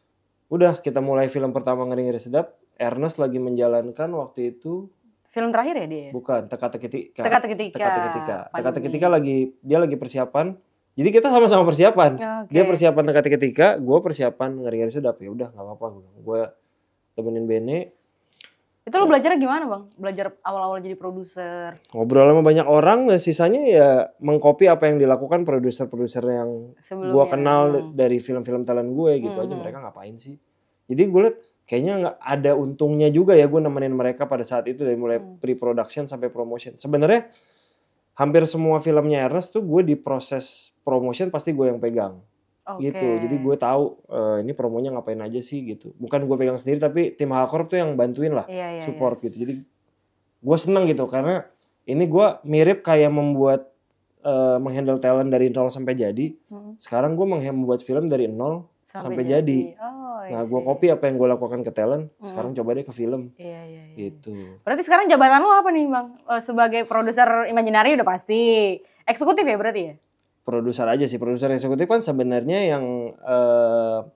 Udah kita mulai film pertama ngeri ngeri sedap. Ernest lagi menjalankan waktu itu. Film terakhir ya dia? Bukan, teka-teki tika. Teka-teki Teka-teki Teka-teki tika lagi dia lagi persiapan jadi kita sama-sama persiapan. Okay. Dia persiapan ketika-ketika, gue persiapan ngeri-ngeri sedap. Ya udah nggak apa-apa. Gue temenin Bene. Itu lo belajar gimana bang? Belajar awal-awal jadi produser? Ngobrol sama banyak orang, ya sisanya ya mengcopy apa yang dilakukan produser-produser yang gue kenal hmm. dari film-film talent gue gitu hmm. aja. Mereka ngapain sih? Jadi gue liat kayaknya nggak ada untungnya juga ya gue nemenin mereka pada saat itu dari mulai hmm. pre-production sampai promotion. Sebenarnya hampir semua filmnya Ernest tuh gue di proses promotion pasti gue yang pegang. Okay. gitu jadi gue tahu uh, ini promonya ngapain aja sih gitu bukan gue pegang sendiri tapi tim Hakorp tuh yang bantuin lah yeah, yeah, support yeah. gitu jadi gue seneng gitu karena ini gue mirip kayak membuat uh, menghandle talent dari nol sampai jadi hmm. sekarang gue membuat film dari nol sampai, sampai jadi, jadi. Oh nah gue kopi apa yang gue lakukan ke talent hmm. sekarang coba deh ke film iya, iya, iya. gitu berarti sekarang jabatan lo apa nih bang eh, sebagai produser imajinari udah pasti eksekutif ya berarti ya produser aja sih produser eksekutif kan sebenarnya yang uh,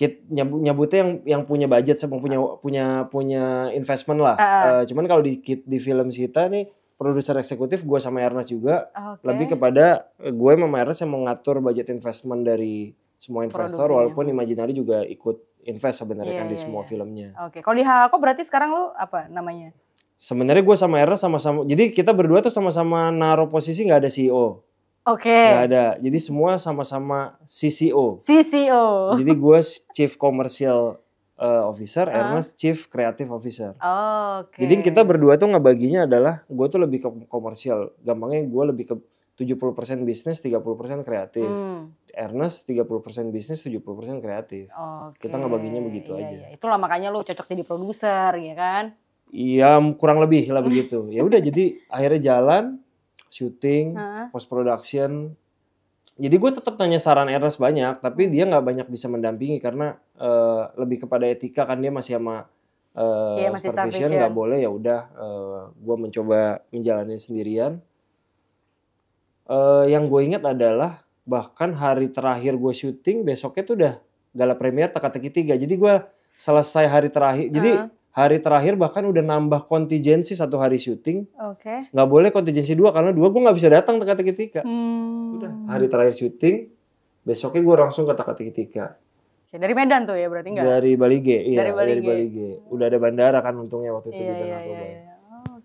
kit nyabut nyabutnya yang yang punya budget sama punya ah. punya punya investment lah. Uh. Uh, cuman kalau di kit di film Sita nih produser eksekutif gue sama Ernest juga okay. lebih kepada gue sama Ernest yang mengatur budget investment dari semua investor walaupun Imaginary juga ikut invest sebenarnya yeah, kan yeah, di iya, semua yeah. filmnya. Oke, okay. kalau di aku berarti sekarang lu apa namanya? Sebenarnya gue sama Erna sama-sama, jadi kita berdua tuh sama-sama naruh posisi nggak ada CEO. Oke. Okay. Gak ada, jadi semua sama-sama CCO. CCO. Jadi gue Chief Commercial uh, Officer, uh. Erna Chief Creative Officer. Oh, Oke. Okay. Jadi kita berdua tuh baginya adalah gue tuh lebih ke komersial, gampangnya gue lebih ke 70% bisnis, 30% kreatif. Hmm. Ernest persen bisnis, tujuh puluh persen kreatif. Okay. Kita baginya begitu iya, aja. Iya. Itulah makanya lu cocok jadi produser, ya kan? Iya, kurang lebih lah begitu. Ya udah jadi akhirnya jalan, syuting, post production. Jadi gue tetap tanya saran Ernest banyak, tapi dia nggak banyak bisa mendampingi karena uh, lebih kepada etika kan dia masih sama uh, iya, masih nggak boleh ya udah uh, eh, gue mencoba menjalani sendirian uh, yang gue ingat adalah bahkan hari terakhir gue syuting besoknya tuh udah gala premier teka-teki tiga jadi gue selesai hari terakhir uh. jadi hari terakhir bahkan udah nambah kontingensi satu hari syuting. Oke. Okay. Nggak boleh kontingensi dua karena dua gue nggak bisa datang teka teki tiga Hmm. Udah hari terakhir syuting, besoknya gue langsung ke teka teki tiga dari Medan tuh ya berarti enggak? Dari Balige, iya dari Bali dari Balige. Udah ada bandara kan untungnya waktu itu iya, di Danau iya, Toba. iya. iya.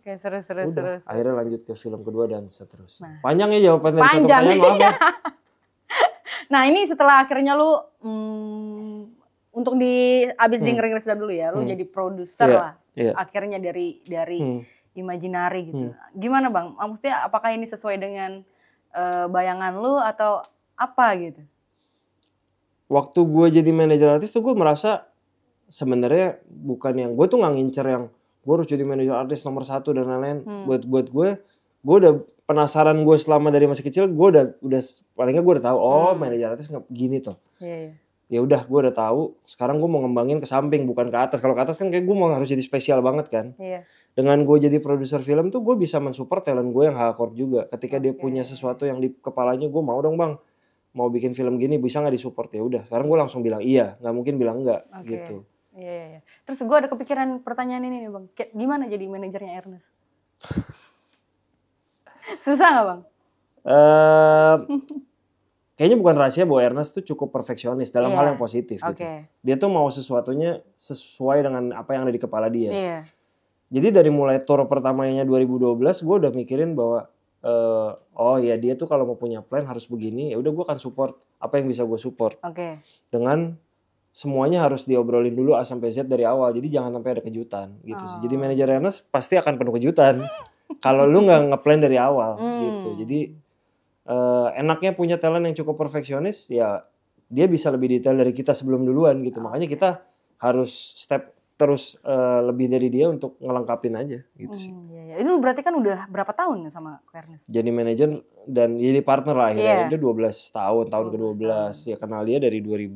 Oke, seru seru Udah, seru, seru. Akhirnya lanjut ke film kedua dan seterusnya. Nah. Panjang ya jawabannya. Panjang. Panjang, maaf ya. nah, ini setelah akhirnya lu hmm, untuk di abis hmm. di dulu ya, lu hmm. jadi produser yeah. lah. Yeah. Akhirnya dari dari hmm. Imaginary gitu. Hmm. Gimana Bang? Ah, maksudnya apakah ini sesuai dengan uh, bayangan lu atau apa gitu? Waktu gue jadi manajer artis tuh gue merasa sebenarnya bukan yang gue tuh nggak ngincer yang gue harus jadi manajer artis nomor satu dan lain-lain hmm. buat buat gue gue udah penasaran gue selama dari masih kecil gue udah udah palingnya gue udah tahu oh hmm. manajer artis nggak gini tuh yeah, yeah. ya udah gue udah tahu sekarang gue mau ngembangin ke samping bukan ke atas kalau ke atas kan kayak gue mau harus jadi spesial banget kan yeah. dengan gue jadi produser film tuh gue bisa mensupport talent gue yang hardcore juga ketika okay. dia punya sesuatu yang di kepalanya gue mau dong bang mau bikin film gini bisa nggak disupport ya udah sekarang gue langsung bilang iya nggak mungkin bilang enggak okay. gitu Iya, iya, iya. Terus gue ada kepikiran pertanyaan ini nih bang, gimana jadi manajernya Ernest? Susah nggak bang? Uh, kayaknya bukan rahasia bahwa Ernest tuh cukup perfeksionis dalam yeah. hal iya. yang positif okay. gitu. Dia tuh mau sesuatunya sesuai dengan apa yang ada di kepala dia. Yeah. Jadi dari mulai tour pertamanya 2012, gue udah mikirin bahwa uh, oh ya dia tuh kalau mau punya plan harus begini, ya udah gue akan support apa yang bisa gue support. Oke. Okay. Dengan semuanya harus diobrolin dulu A sampai Z dari awal. Jadi jangan sampai ada kejutan gitu sih. Jadi oh. manajer Ernest pasti akan penuh kejutan. kalau lu nggak ngeplan dari awal hmm. gitu. Jadi uh, enaknya punya talent yang cukup perfeksionis ya dia bisa lebih detail dari kita sebelum duluan gitu. Oh. Makanya kita harus step terus uh, lebih dari dia untuk ngelengkapin aja gitu hmm, sih. Iya, iya. Ini berarti kan udah berapa tahun ya sama Ernest? Jadi manajer dan jadi partner lah akhirnya. Yeah. Udah 12 tahun, tahun ke-12. Ya kenal dia dari 2000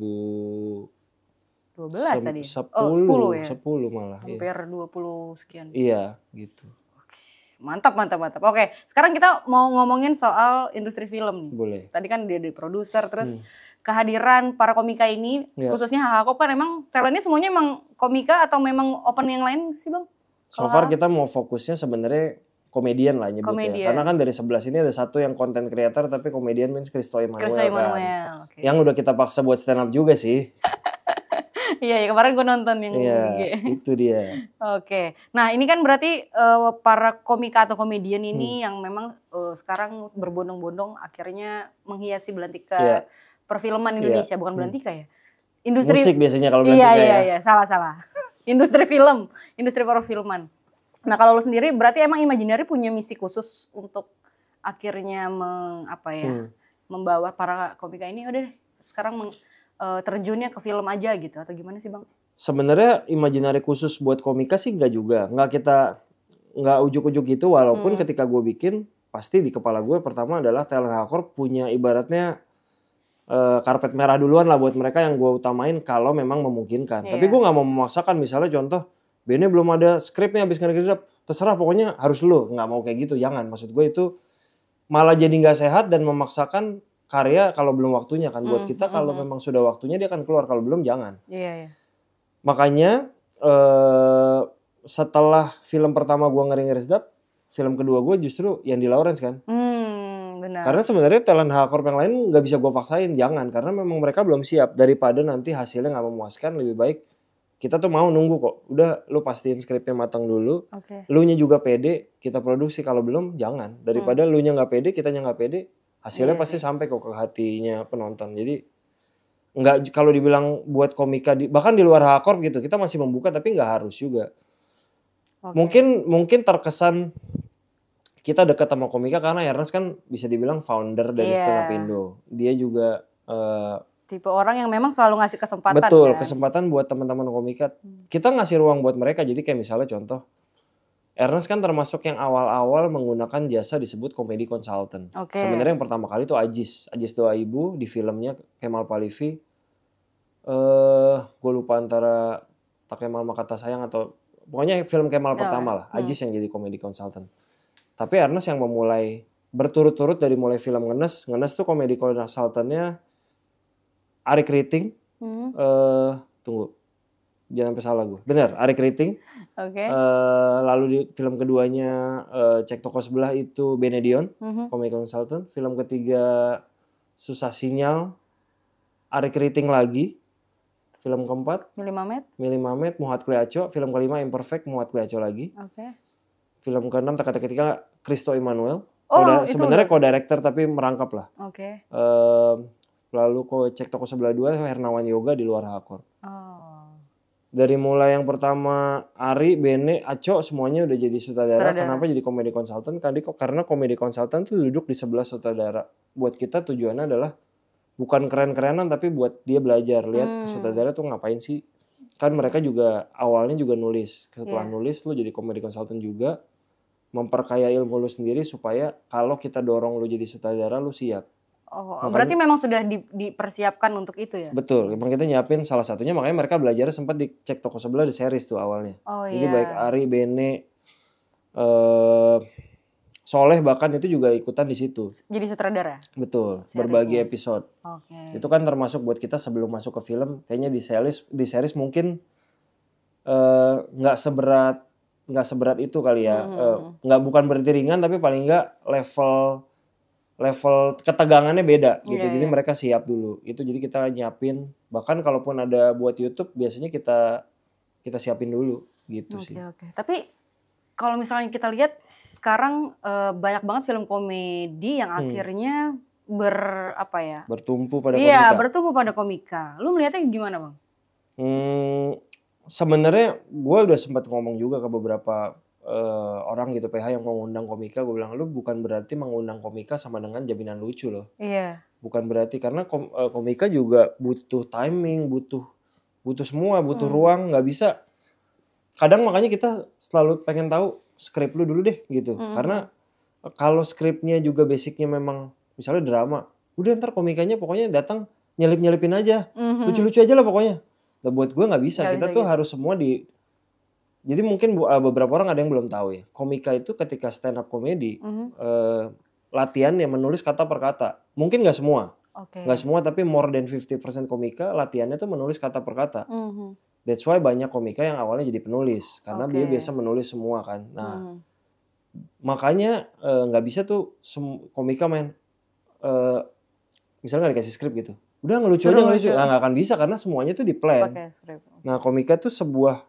12 tadi? 10, oh, 10 ya? 10 malah. Iya. Hampir dua iya. 20 sekian. Iya, gitu. Oke. Mantap, mantap, mantap. Oke, sekarang kita mau ngomongin soal industri film. Boleh. Tadi kan dia di produser, terus hmm. kehadiran para komika ini, ya. khususnya Hakop kan emang talentnya semuanya emang komika atau memang open yang lain sih Bang? So far kita mau fokusnya sebenarnya komedian lah nyebutnya. Komedian. Karena kan dari sebelah sini ada satu yang konten creator tapi komedian means Christo Emmanuel. Christo kan. Emmanuel. Kan. Okay. Yang udah kita paksa buat stand up juga sih. Iya, ya, kemarin gue nonton yang ya, itu dia. Oke. Nah, ini kan berarti uh, para komika atau komedian ini hmm. yang memang uh, sekarang berbondong-bondong akhirnya menghiasi belantika ya. perfilman iya. Indonesia, ya. bukan hmm. belantika ya. Industri musik biasanya kalau iya, belantika iya, ya. iya, ya. salah-salah. industri film, industri perfilman. Nah, kalau lo sendiri berarti emang Imajinari punya misi khusus untuk akhirnya meng, ya? Hmm. membawa para komika ini udah deh sekarang uh, terjunnya ke film aja gitu atau gimana sih bang? Sebenarnya imajinari khusus buat komika sih nggak juga, nggak kita nggak ujuk-ujuk gitu. Walaupun hmm. ketika gue bikin pasti di kepala gue pertama adalah talent hardcore punya ibaratnya uh, karpet merah duluan lah buat mereka yang gue utamain kalau memang memungkinkan. Yeah. Tapi iya. gue nggak mau memaksakan misalnya contoh Benny belum ada skripnya habis ngerjain terserah pokoknya harus lo nggak mau kayak gitu jangan maksud gue itu malah jadi nggak sehat dan memaksakan karya kalau belum waktunya kan buat hmm, kita kalau hmm. hmm. memang sudah waktunya dia akan keluar kalau belum jangan yeah, yeah. makanya uh, setelah film pertama gua ngeri ngeri sedap film kedua gua justru yang di Lawrence kan hmm, benar. karena sebenarnya talent hardcore yang lain nggak bisa gue paksain jangan karena memang mereka belum siap daripada nanti hasilnya nggak memuaskan lebih baik kita tuh mau nunggu kok udah lu pastiin skripnya matang dulu okay. lu nya juga pede kita produksi kalau belum jangan daripada hmm. lu nya nggak pede kita nya nggak pede hasilnya yeah. pasti sampai kok ke hatinya penonton jadi nggak kalau dibilang buat komika di, bahkan di luar hakor gitu kita masih membuka tapi nggak harus juga okay. mungkin mungkin terkesan kita dekat sama komika karena Ernest kan bisa dibilang founder dari yeah. stand up dia juga uh, tipe orang yang memang selalu ngasih kesempatan betul kan? kesempatan buat teman-teman komika hmm. kita ngasih ruang buat mereka jadi kayak misalnya contoh Ernest kan termasuk yang awal-awal menggunakan jasa disebut komedi consultant. Okay. Sebenarnya yang pertama kali itu Ajis, Ajis Doa Ibu di filmnya Kemal Palivi. Eh, uh, gue lupa antara Tak Kemal Makata Sayang atau pokoknya film Kemal oh, pertama lah, hmm. Ajis yang jadi komedi consultant. Tapi Ernest yang memulai berturut-turut dari mulai film Ngenes, Ngenes tuh komedi consultantnya Ari Kriting. Hmm. Uh, tunggu, jangan sampai salah gue. Bener, Ari Kriting Okay. Uh, eh, lalu di film keduanya uh, cek toko sebelah itu Benedion, mm-hmm. komik consultant. Film ketiga susah sinyal, Arek Keriting lagi. Film keempat Milimamet. Milimamet, Muhat Kliaco. Film kelima Imperfect, Muhat kliaco lagi. Okay. Film keenam teka ketika Kristo Emmanuel. Oh, sebenarnya co-director tapi merangkap lah. Oke. Okay. Uh, lalu kok cek toko sebelah dua Hernawan Yoga di luar Hakor. Oh dari mulai yang pertama Ari, Bene, Aco semuanya udah jadi sutradara. sutradara. Kenapa jadi komedi konsultan? Kali kok Karena komedi konsultan tuh duduk di sebelah sutradara. Buat kita tujuannya adalah bukan keren-kerenan tapi buat dia belajar lihat hmm. sutradara tuh ngapain sih kan mereka juga awalnya juga nulis setelah yeah. nulis lu jadi komedi konsultan juga memperkaya ilmu lu sendiri supaya kalau kita dorong lu jadi sutradara lu siap Oh, oh, makanya, berarti memang sudah di, dipersiapkan untuk itu ya? Betul, memang kita nyiapin salah satunya makanya mereka belajar sempat dicek toko sebelah di series tuh awalnya. Oh, Jadi iya. baik Ari, Bene, eh, Soleh bahkan itu juga ikutan di situ. Jadi sutradara? Betul, series berbagi ya? episode. Okay. Itu kan termasuk buat kita sebelum masuk ke film, kayaknya di series di series mungkin eh, nggak uh, seberat nggak seberat itu kali ya, hmm. Eh, nggak hmm. uh, bukan berarti ringan tapi paling nggak level level ketegangannya beda gitu. Yeah, jadi iya. mereka siap dulu. Itu jadi kita nyiapin bahkan kalaupun ada buat YouTube biasanya kita kita siapin dulu gitu okay, sih. Oke okay. Tapi kalau misalnya kita lihat sekarang e, banyak banget film komedi yang hmm. akhirnya ber apa ya? Bertumpu pada iya, komika. Iya, bertumpu pada komika. Lu melihatnya gimana, Bang? Hmm, sebenarnya gue udah sempat ngomong juga ke beberapa uh, orang gitu PH yang mengundang komika gue bilang lu bukan berarti mengundang komika sama dengan jaminan lucu loh iya bukan berarti karena kom, eh, komika juga butuh timing butuh butuh semua butuh hmm. ruang nggak bisa kadang makanya kita selalu pengen tahu skrip lu dulu deh gitu hmm. karena kalau skripnya juga basicnya memang misalnya drama udah ntar komikanya pokoknya datang nyelip nyelipin aja mm-hmm. lucu lucu aja lah pokoknya nah buat gue nggak bisa gak kita bisa tuh gitu. harus semua di jadi mungkin eh, beberapa orang ada yang belum tahu ya. Komika itu ketika stand up komedi mm -hmm. eh, latihan yang menulis kata per kata. Mungkin nggak semua. Okay. Nggak semua tapi more than 50% komika latihannya tuh menulis kata per kata. Mm -hmm. That's why banyak komika yang awalnya jadi penulis karena okay. dia biasa menulis semua kan. Nah, mm -hmm. makanya eh, nggak bisa tuh komika main eh, misalnya nggak dikasih skrip gitu udah ngelucu Seru aja ngelucu. Nah, gak akan bisa karena semuanya tuh di plan. Nah, komika tuh sebuah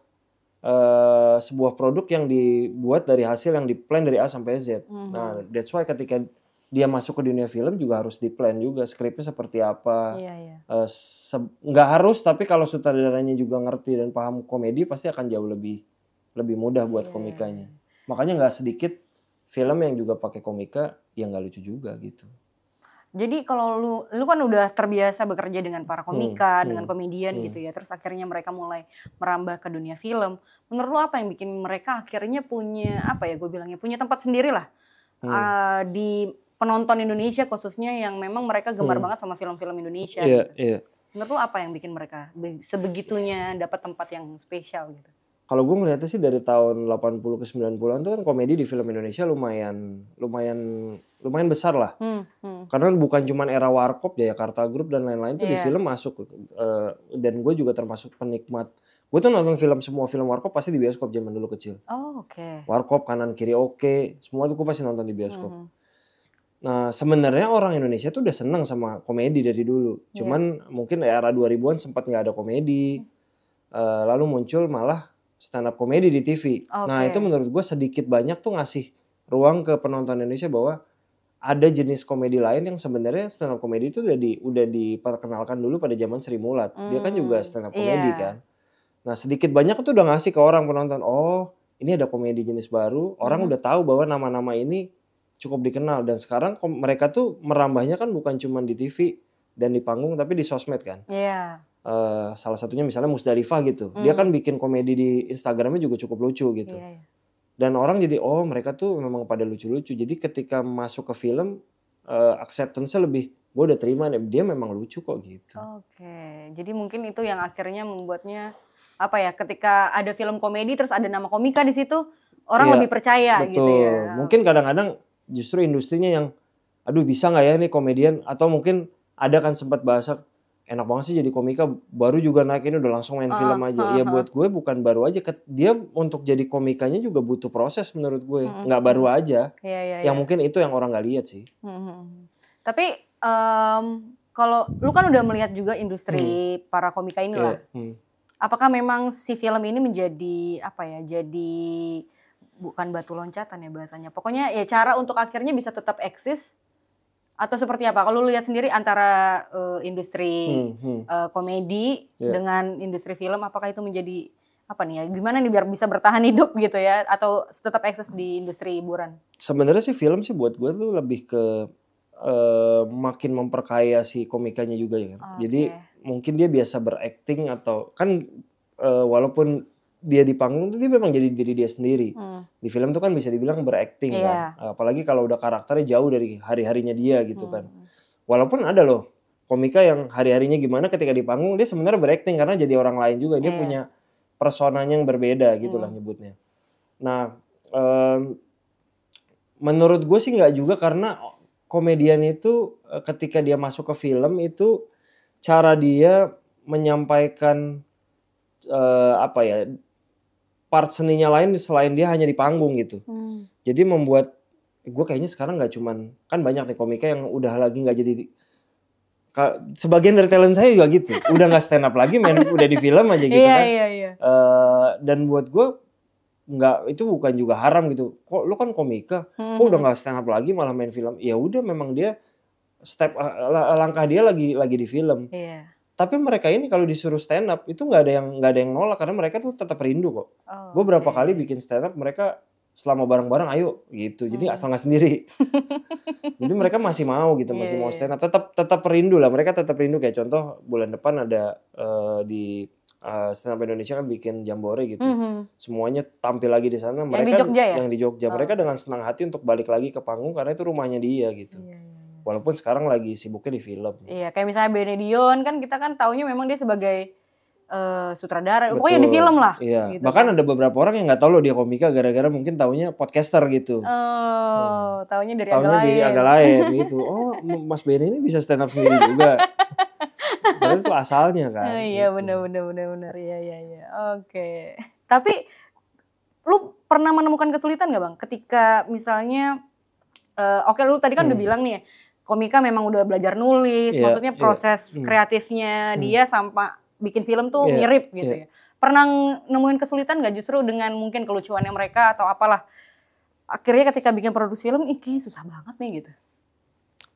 uh, sebuah produk yang dibuat dari hasil yang diplan dari A sampai Z. Mm-hmm. Nah, that's why ketika dia masuk ke dunia film juga harus diplan juga skripnya seperti apa. Iya, iya. Uh, nggak harus tapi kalau sutradaranya juga ngerti dan paham komedi pasti akan jauh lebih lebih mudah buat iya, komikanya. Makanya nggak sedikit film yang juga pakai komika yang nggak lucu juga gitu. Jadi kalau lu lu kan udah terbiasa bekerja dengan para hmm, komika, hmm, dengan hmm, komedian hmm. gitu ya. Terus akhirnya mereka mulai merambah ke dunia film. Menurut lu apa yang bikin mereka akhirnya punya apa ya gue bilangnya punya tempat sendiri lah hmm. uh, di penonton Indonesia khususnya yang memang mereka gemar hmm. banget sama film-film Indonesia. Yeah, gitu. yeah. Menurut lu apa yang bikin mereka sebegitunya dapat tempat yang spesial gitu? kalau gue ngeliatnya sih dari tahun 80 ke 90-an tuh kan komedi di film Indonesia lumayan lumayan lumayan besar lah. Hmm, hmm. Karena bukan cuma era Warkop, Jakarta Group dan lain-lain tuh yeah. di iya. film masuk uh, dan gue juga termasuk penikmat. Gue tuh nonton film semua film Warkop pasti di bioskop zaman dulu kecil. Oh, Okay. Warkop kanan kiri oke, okay. semua tuh gue pasti nonton di bioskop. Hmm. Nah, sebenarnya orang Indonesia tuh udah seneng sama komedi dari dulu. Iya. Cuman yeah. mungkin era 2000-an sempat nggak ada komedi. Uh, lalu muncul malah stand up komedi di TV. Okay. Nah itu menurut gue sedikit banyak tuh ngasih ruang ke penonton Indonesia bahwa ada jenis komedi lain yang sebenarnya stand up komedi itu udah di udah diperkenalkan dulu pada zaman Sri Mulat. Mm, Dia kan juga hmm, stand up komedi yeah. kan. Nah, sedikit banyak tuh udah ngasih ke orang penonton, oh, ini ada komedi jenis baru, orang mm. udah tahu bahwa nama-nama ini cukup dikenal dan sekarang mereka tuh merambahnya kan bukan cuma di TV dan di panggung tapi di sosmed kan. Iya. Yeah uh, salah satunya misalnya Musdalifah gitu. Hmm. Dia kan bikin komedi di Instagramnya juga cukup lucu gitu. Yeah, yeah. Dan orang jadi oh mereka tuh memang pada lucu-lucu. Jadi ketika masuk ke film uh, eh, acceptance lebih gue udah terima dia memang lucu kok gitu. Oke, okay. jadi mungkin itu yang akhirnya membuatnya apa ya ketika ada film komedi terus ada nama komika di situ orang iya, lebih percaya betul. gitu ya. Mungkin kadang-kadang justru industrinya yang aduh bisa nggak ya ini komedian atau mungkin ada kan sempat bahasa enak banget sih jadi komika baru juga naik ini udah langsung main uh, film aja uh, ya ah. buat gue bukan baru aja dia untuk jadi komikanya juga butuh proses menurut gue nggak baru aja iya, iya, yang iya. mungkin itu yang orang nggak lihat sih uh. tapi um, kalau lu kan udah melihat juga industri hmm. para komika ini iya, lah yeah. hmm. apakah memang si film ini menjadi apa ya jadi bukan batu loncatan ya bahasanya pokoknya ya cara untuk akhirnya bisa tetap eksis atau seperti apa? Kalau lu lihat sendiri antara uh, industri hmm, hmm. Uh, komedi yeah. dengan industri film, apakah itu menjadi apa nih ya? Gimana nih biar bisa bertahan hidup gitu ya? Atau tetap eksis di industri hiburan? Sebenarnya sih film sih buat gue tuh lebih ke uh, makin memperkaya si komikanya juga ya. Okay. Ah, Jadi mungkin dia biasa berakting atau kan uh, walaupun dia di panggung tuh dia memang jadi diri dia sendiri. Hmm. Di film tuh kan bisa dibilang berakting yeah. kan. Iya. Apalagi kalau udah karakternya jauh dari hari-harinya dia hmm. gitu hmm. kan. Walaupun ada loh komika yang hari-harinya gimana ketika di panggung dia sebenarnya berakting karena jadi orang lain juga dia yeah. punya personanya yang berbeda gitu hmm. lah nyebutnya. Nah, um, menurut gue sih nggak juga karena komedian itu eh, ketika dia masuk ke film itu cara dia menyampaikan uh, apa ya part seninya lain selain dia hanya di panggung gitu. Hmm. Jadi membuat gue kayaknya sekarang nggak cuman kan banyak nih komika yang udah lagi nggak jadi sebagian dari talent saya juga gitu. Udah nggak stand up lagi, main udah di film aja gitu iya, kan. yeah, yeah, yeah. Uh, dan buat gue nggak itu bukan juga haram gitu. Kok lu kan komika, kok udah hmm. nggak stand up lagi malah main film. Ya udah memang dia step eh, langkah dia lagi lagi di film. yeah tapi mereka ini kalau disuruh stand up itu nggak ada yang nggak ada yang nolak karena mereka tuh tetap rindu kok. Oh, gue berapa okay. kali bikin stand up mereka selama bareng-bareng ayo gitu. Jadi hmm. asal sendiri. Jadi mereka masih mau gitu, masih yeah. mau iya, iya, stand iya. up. Tetap tetap rindu lah. Mereka tetap rindu kayak contoh bulan depan ada uh, di uh, stand up Indonesia kan bikin jambore gitu. Mm -hmm. Semuanya tampil lagi di sana. Mereka yang di Jogja ya? Yang di Jogja. Oh. Mereka dengan senang hati untuk balik lagi ke panggung karena itu rumahnya dia gitu. yeah walaupun sekarang lagi sibuknya di film iya kayak misalnya Benedion kan kita kan taunya memang dia sebagai uh, sutradara Betul. pokoknya di film lah iya. gitu. bahkan kan. ada beberapa orang yang nggak tahu loh dia komika gara-gara mungkin taunya podcaster gitu oh hmm. taunya dari taunya agak di lain. agak lain gitu oh Mas Benny ini bisa stand up sendiri juga Padahal itu asalnya kan. Oh, iya gitu. benar benar benar benar. Iya iya iya. Oke. Okay. Tapi lu pernah menemukan kesulitan gak bang? Ketika misalnya uh, oke okay, lu tadi kan hmm. udah bilang nih ya, komika memang udah belajar nulis, yeah, maksudnya iya. proses yeah. Hmm. kreatifnya hmm. dia sampai bikin film tuh yeah, mirip gitu yeah. ya. Pernah nemuin kesulitan gak justru dengan mungkin kelucuannya mereka atau apalah? Akhirnya ketika bikin produksi film, iki susah banget nih gitu.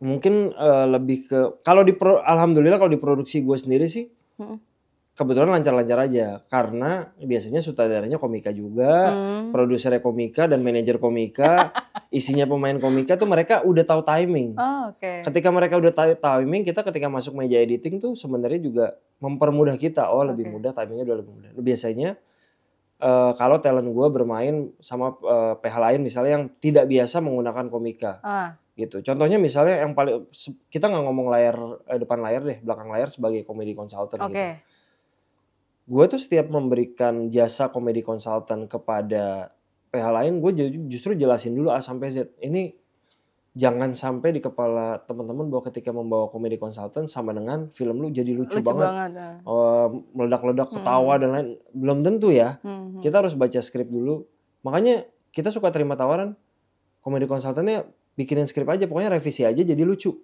Mungkin uh, lebih ke kalau di alhamdulillah kalau di produksi gue sendiri sih. Mm kebetulan lancar-lancar aja karena biasanya sutradaranya komika juga, hmm. produsernya komika dan manajer komika, isinya pemain komika tuh mereka udah tahu timing. Oh, okay. Ketika mereka udah tahu timing, kita ketika masuk meja editing tuh sebenarnya juga mempermudah kita. Oh, lebih okay. mudah timingnya udah lebih mudah. Biasanya uh, kalau talent gue bermain sama uh, eh, PH lain misalnya yang tidak biasa menggunakan komika. Uh. gitu. Contohnya misalnya yang paling kita nggak ngomong layar eh, depan layar deh, belakang layar sebagai komedi consultant okay. gitu gue tuh setiap memberikan jasa komedi konsultan kepada PH lain, gue justru jelasin dulu A sampai Z. Ini jangan sampai di kepala teman-teman bahwa ketika membawa komedi konsultan sama dengan film lu jadi lucu, lucu banget, banget ya. uh, meledak-ledak hmm. ketawa hmm. dan lain. Belum tentu ya. Hmm, hmm. Kita harus baca skrip dulu. Makanya kita suka terima tawaran komedi konsultannya bikinin skrip aja, pokoknya revisi aja jadi lucu.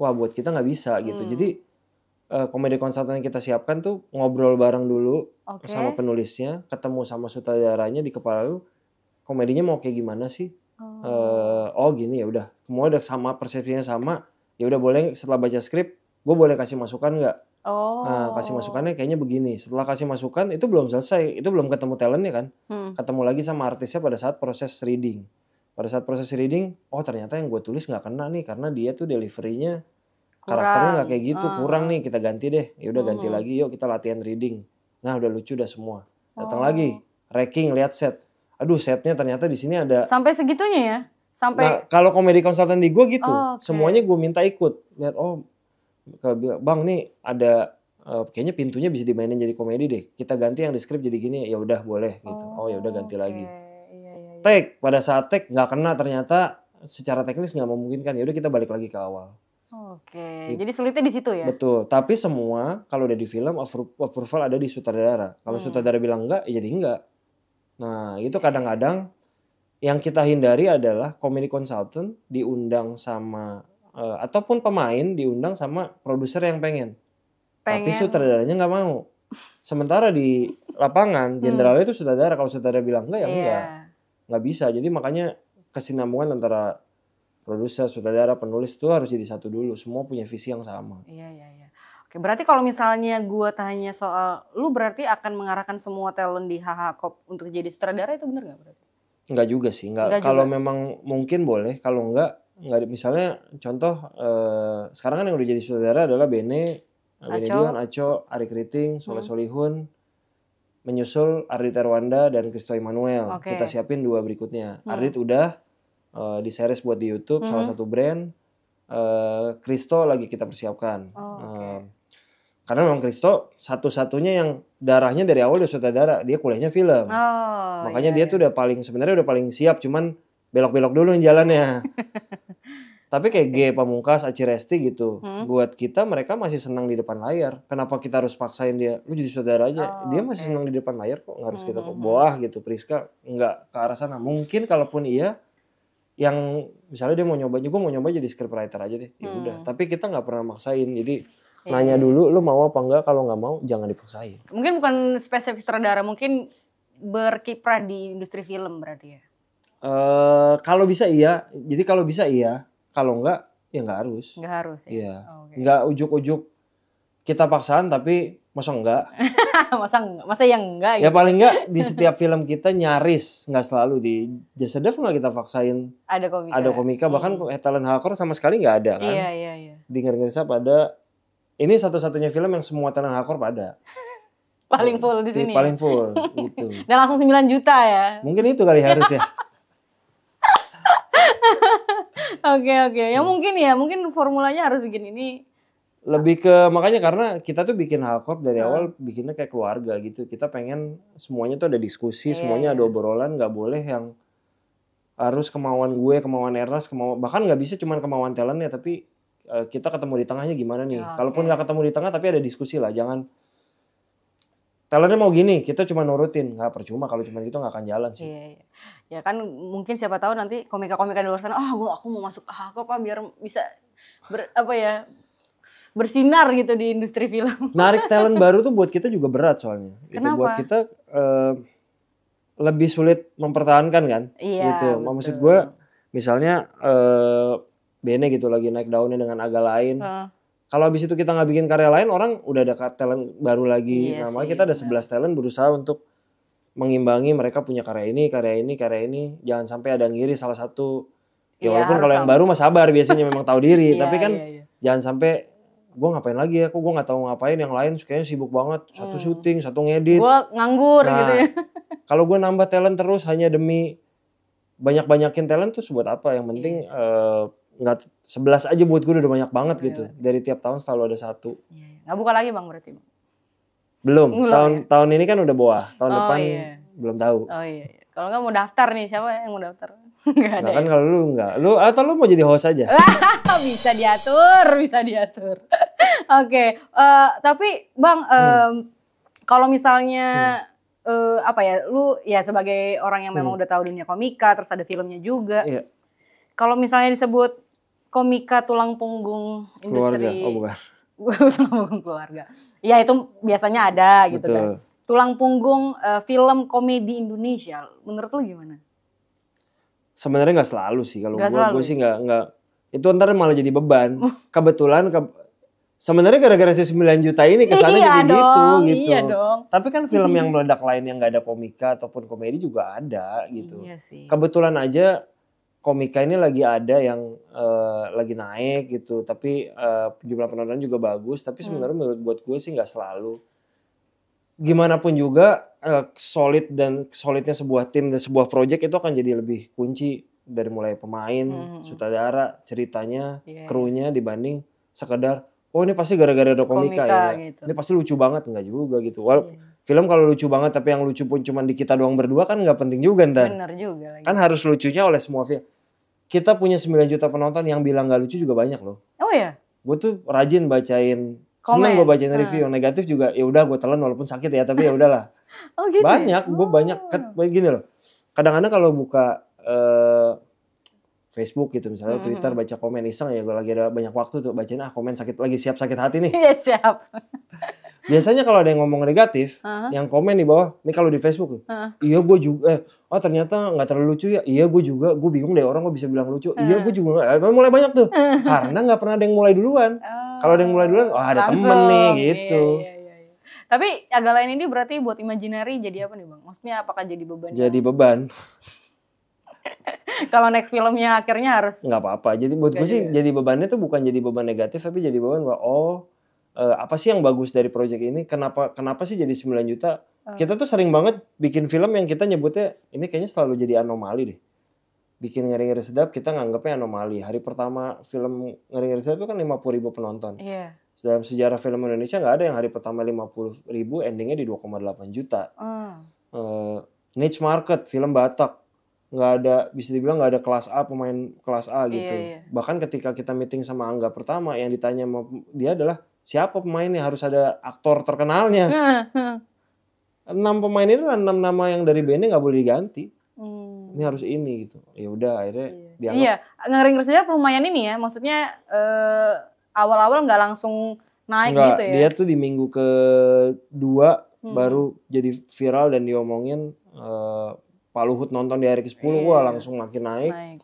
Wah buat kita nggak bisa gitu. Hmm. Jadi Eh, komedi konsultan yang kita siapkan tuh ngobrol bareng dulu okay. sama penulisnya, ketemu sama sutradaranya di kepala lu komedinya mau kayak gimana sih? Oh, uh, oh gini ya udah, semua udah sama persepsinya sama, ya udah boleh setelah baca skrip, gue boleh kasih masukan nggak? Oh. Nah, kasih masukannya kayaknya begini. Setelah kasih masukan itu belum selesai, itu belum ketemu talentnya kan? Hmm. Ketemu lagi sama artisnya pada saat proses reading. Pada saat proses reading, oh ternyata yang gue tulis nggak kena nih karena dia tuh deliverynya karakternya nggak kayak gitu, uh. kurang ah. nih kita ganti deh. Ya udah ganti hmm. lagi, yuk kita latihan reading. Nah, udah lucu udah semua. Datang oh. lagi, ranking lihat set. Aduh, setnya ternyata di sini ada Sampai segitunya ya? Sampai Nah, kalau komedi konsultan di gue gitu, oh, okay. semuanya gue minta ikut. Lihat oh Bang nih ada eh, kayaknya pintunya bisa dimainin jadi komedi deh. Kita ganti yang di script jadi gini, ya udah boleh gitu. Oh, oh ya udah ganti okay. Oh, lagi. Take iya, iya, iya. pada saat take nggak kena ternyata secara teknis nggak memungkinkan. Ya udah kita balik lagi ke awal. Oke, gitu. jadi sulitnya di situ ya. Betul, tapi semua kalau udah di film approval ada di sutradara. Kalau hmm. sutradara bilang enggak, ya jadi enggak. Nah, itu kadang-kadang yang kita hindari adalah comedy consultant diundang sama uh, ataupun pemain diundang sama produser yang pengen. pengen. Tapi sutradaranya nggak mau. Sementara di lapangan jenderalnya hmm. itu sutradara kalau sutradara bilang enggak ya yeah. enggak. Nggak bisa. Jadi makanya kesinambungan antara produser, sutradara, penulis itu harus jadi satu dulu. Semua punya visi yang sama. Iya, iya, iya. Oke, berarti kalau misalnya gue tanya soal, lu berarti akan mengarahkan semua talent di HH Kop untuk jadi sutradara itu bener gak berarti? Nggak juga sih, Enggak, enggak kalau juga. memang mungkin boleh, kalau enggak, nggak misalnya contoh eh, sekarang kan yang udah jadi sutradara adalah Bene, Aco. Bene Dion, Aco, Ari Kriting, Soleh hmm. Solihun, menyusul Ardit Erwanda dan Kristo Emanuel. Okay. Kita siapin dua berikutnya. Hmm. Ardit udah, uh, di series buat di YouTube hmm. salah mm-hmm. satu brand uh, eh, Kristo lagi kita persiapkan. Oh, okay. uh, karena memang Kristo satu-satunya yang darahnya dari awal dia sutradara, dia kuliahnya film. Oh, Makanya iya, dia iya. tuh udah paling sebenarnya udah paling siap, cuman belok-belok dulu yang jalannya. Tapi kayak G Pamungkas, Aci Resti gitu, hmm? buat kita mereka masih senang di depan layar. Kenapa kita harus paksain dia? Lu jadi saudara aja. Oh, dia masih okay. senang di depan layar kok, nggak harus hmm, kita mm-hmm, kok. Boah mm-hmm. gitu, Priska nggak ke arah sana. Mungkin kalaupun iya, yang misalnya dia mau nyoba juga mau nyoba jadi script writer aja deh ya hmm. udah tapi kita nggak pernah maksain jadi iya. nanya dulu lu mau apa enggak kalau nggak mau jangan dipaksain mungkin bukan spesifik sutradara mungkin berkiprah di industri film berarti ya uh, kalau bisa iya jadi kalau bisa iya kalau enggak ya enggak harus enggak harus ya yeah. oh, okay. nggak ujuk-ujuk kita paksaan tapi Masa enggak? masa enggak? Masa yang enggak ya gitu. Ya paling enggak di setiap film kita nyaris enggak selalu di Jasa Dev enggak kita paksain. Ada komika. Ada komika hmm. bahkan hmm. talent hardcore sama sekali enggak ada kan. Iya iya iya. Di siapa pada ini satu-satunya film yang semua talent hardcore pada. paling full di iya, sini. Paling full gitu. Dan langsung 9 juta ya. Mungkin itu kali harus ya. Oke oke. Okay, okay. Ya hmm. mungkin ya, mungkin formulanya harus begini ini lebih ke makanya karena kita tuh bikin halkot dari hmm. awal bikinnya kayak keluarga gitu kita pengen semuanya tuh ada diskusi yeah. semuanya iya, ada iya. obrolan nggak boleh yang harus kemauan gue kemauan Ernas kemauan bahkan nggak bisa cuman kemauan talent ya tapi uh, kita ketemu di tengahnya gimana nih okay. kalaupun nggak ketemu di tengah tapi ada diskusi lah jangan talentnya mau gini kita cuma nurutin nggak percuma kalau cuma gitu nggak akan jalan sih yeah, iya. ya kan mungkin siapa tahu nanti komika-komika di luar sana ah oh, gua aku mau masuk ah, kok apa biar bisa ber, apa ya bersinar gitu di industri film. Narik talent baru tuh buat kita juga berat soalnya. Kenapa? Itu buat kita uh, lebih sulit mempertahankan kan? Iya. Gitu. Maksud gue misalnya uh, Bene gitu lagi naik daunnya dengan agak lain. Uh. Kalau habis itu kita nggak bikin karya lain, orang udah ada talent baru lagi. Iya nah, kita ada 11 talent berusaha untuk mengimbangi mereka punya karya ini, karya ini, karya ini. Jangan sampai ada ngiri salah satu. Ya, ya walaupun kalau yang baru mah sabar biasanya memang tahu diri, iya, tapi kan iya, iya. jangan sampai gue ngapain lagi ya, kok gue nggak tahu ngapain. Yang lain kayaknya sibuk banget, satu hmm. syuting, satu ngedit. Gue nganggur nah, gitu ya. kalau gue nambah talent terus hanya demi banyak-banyakin talent tuh buat apa? Yang penting iya. eh, nggak yeah. uh, sebelas aja buat gue udah banyak banget yeah. gitu. Iya. Dari tiap tahun selalu ada satu. Yeah. Iya. Gak buka lagi bang berarti? Belum. Belum tahun ya? tahun ini kan udah bawah. Tahun oh, depan yeah. belum tahu. Oh iya. Kalau nggak mau daftar nih siapa yang mau daftar? Enggak nah, ada. Nah, kan ya? kalau lu enggak. Lu atau lu mau jadi host aja? bisa diatur, bisa diatur. Oke, okay. uh, eh, tapi Bang um, hmm. kalau misalnya hmm. uh, apa ya, lu ya sebagai orang yang memang hmm. udah tahu dunia komika, terus ada filmnya juga. Iya. Kalau misalnya disebut komika tulang punggung industri. Keluarga. Oh, bukan. tulang punggung keluarga. Ya itu biasanya ada gitu kan. Betul. kan. Tulang punggung uh, film komedi Indonesia. Menurut lu gimana? Sebenarnya nggak selalu sih kalau gue, gue sih ya? nggak nggak itu ntar malah jadi beban. Kebetulan ke, sebenarnya gara-gara si 9 juta ini ya kesannya iya jadi gitu, dong, gitu gitu. dong. Tapi kan film yang meledak lain yang nggak ada komika ataupun komedi juga ada gitu. Iya sih. Kebetulan aja komika ini lagi ada yang uh, lagi naik gitu, tapi uh, jumlah penonton juga bagus. Tapi hmm. sebenarnya hmm. menurut buat gue sih nggak selalu gimana pun juga uh, solid dan solidnya sebuah tim dan sebuah project itu akan jadi lebih kunci dari mulai pemain, hmm. sutradara, ceritanya, yeah. Iya. krunya dibanding sekedar oh ini pasti gara-gara ada Komika, ya. Gitu. Ini pasti lucu banget enggak juga gitu. Walau iya. yeah. film kalau lucu banget tapi yang lucu pun cuma di kita doang berdua kan nggak penting juga ntar. Bener juga lagi. Kan harus lucunya oleh semua film. Kita punya 9 juta penonton yang bilang nggak lucu juga banyak loh. Oh ya. Gue tuh rajin bacain senang gue bacain review. Hmm. Negatif juga ya udah gue telan walaupun sakit ya tapi ya udahlah. oh gitu. Ya? Banyak, gue oh. banyak. kayak gini loh. Kadang-kadang kalau buka uh, Facebook gitu misalnya -hmm. Twitter baca komen iseng ya gue lagi ada banyak waktu tuh bacain ah komen sakit lagi siap sakit hati nih. Iya siap. Biasanya kalau ada yang ngomong negatif, uh -huh. yang komen di bawah, ini kalau di Facebook, uh -huh. iya gue juga, eh, oh ternyata nggak terlalu lucu ya, iya gue juga, gue bingung deh orang kok bisa bilang lucu, uh -huh. iya gue juga, eh, mulai banyak tuh, uh -huh. karena nggak pernah ada yang mulai duluan. Uh oh. -huh kalau ada yang mulai duluan, oh ada Langsung. temen nih iya, gitu. Iya, iya, iya. Tapi agak lain ini berarti buat imaginary jadi apa nih bang? Maksudnya apakah jadi beban? Jadi ya? beban. Kalau next filmnya akhirnya harus. Nggak apa-apa. Jadi buat gue sih jadi bebannya tuh bukan jadi beban negatif tapi jadi beban bahwa oh uh, apa sih yang bagus dari proyek ini? Kenapa kenapa sih jadi 9 juta? Uh. Kita tuh sering banget bikin film yang kita nyebutnya ini kayaknya selalu jadi anomali deh bikin ngeri-ngeri sedap kita nganggapnya anomali. Hari pertama film ngeri-ngeri sedap itu kan 50 ribu penonton. Yeah. Dalam sejarah film Indonesia nggak ada yang hari pertama 50 ribu endingnya di 2,8 juta. Mm. Uh, niche market film Batak nggak ada bisa dibilang nggak ada kelas A pemain kelas A iya, gitu. Yeah, yeah. Bahkan ketika kita meeting sama Angga pertama yang ditanya sama dia adalah siapa pemainnya harus ada aktor terkenalnya. enam pemain itu enam nama yang dari bandnya nggak boleh diganti ini harus ini gitu ya udah akhirnya iya. dianggap iya ngering sedap lumayan ini ya maksudnya eh, awal-awal nggak langsung naik Enggak, gitu ya dia tuh di minggu kedua hmm. baru jadi viral dan diomongin eh, Pak Luhut nonton di hari ke 10 iya. wah iya. langsung makin naik, naik.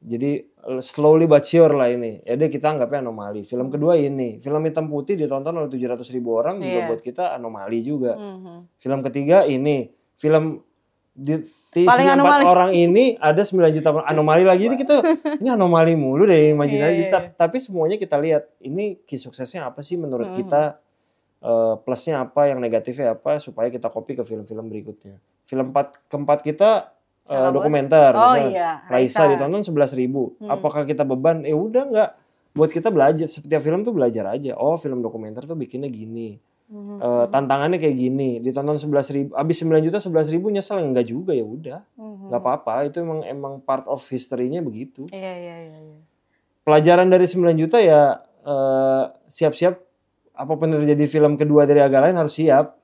Jadi slowly but sure lah ini. Ya deh kita anggapnya anomali. Film kedua ini, film hitam putih ditonton oleh tujuh ratus ribu orang yeah. juga iya. buat kita anomali juga. Mm -hmm. Film ketiga ini, film di, di paling anomali. orang ini ada 9 juta anomali lagi itu kita ini anomali mulu deh imajinasi yeah. kita iya, iya. tapi semuanya kita lihat ini key suksesnya apa sih menurut -hmm. kita uh, plusnya apa yang negatifnya apa supaya kita copy ke film-film berikutnya film empat keempat kita uh, dokumenter oh, misalnya iya. Raisa. Raisa ditonton sebelas ribu hmm. apakah kita beban eh, udah nggak buat kita belajar setiap film tuh belajar aja oh film dokumenter tuh bikinnya gini Mm-hmm. Uh, tantangannya kayak gini, ditonton sebelas ribu, abis 9 juta sebelas ribu nyesel enggak juga ya udah, mm-hmm. apa-apa. Itu emang emang part of history-nya begitu. Iya iya iya. iya. Pelajaran dari 9 juta ya siap eh, siap-siap apapun terjadi film kedua dari agak lain harus siap.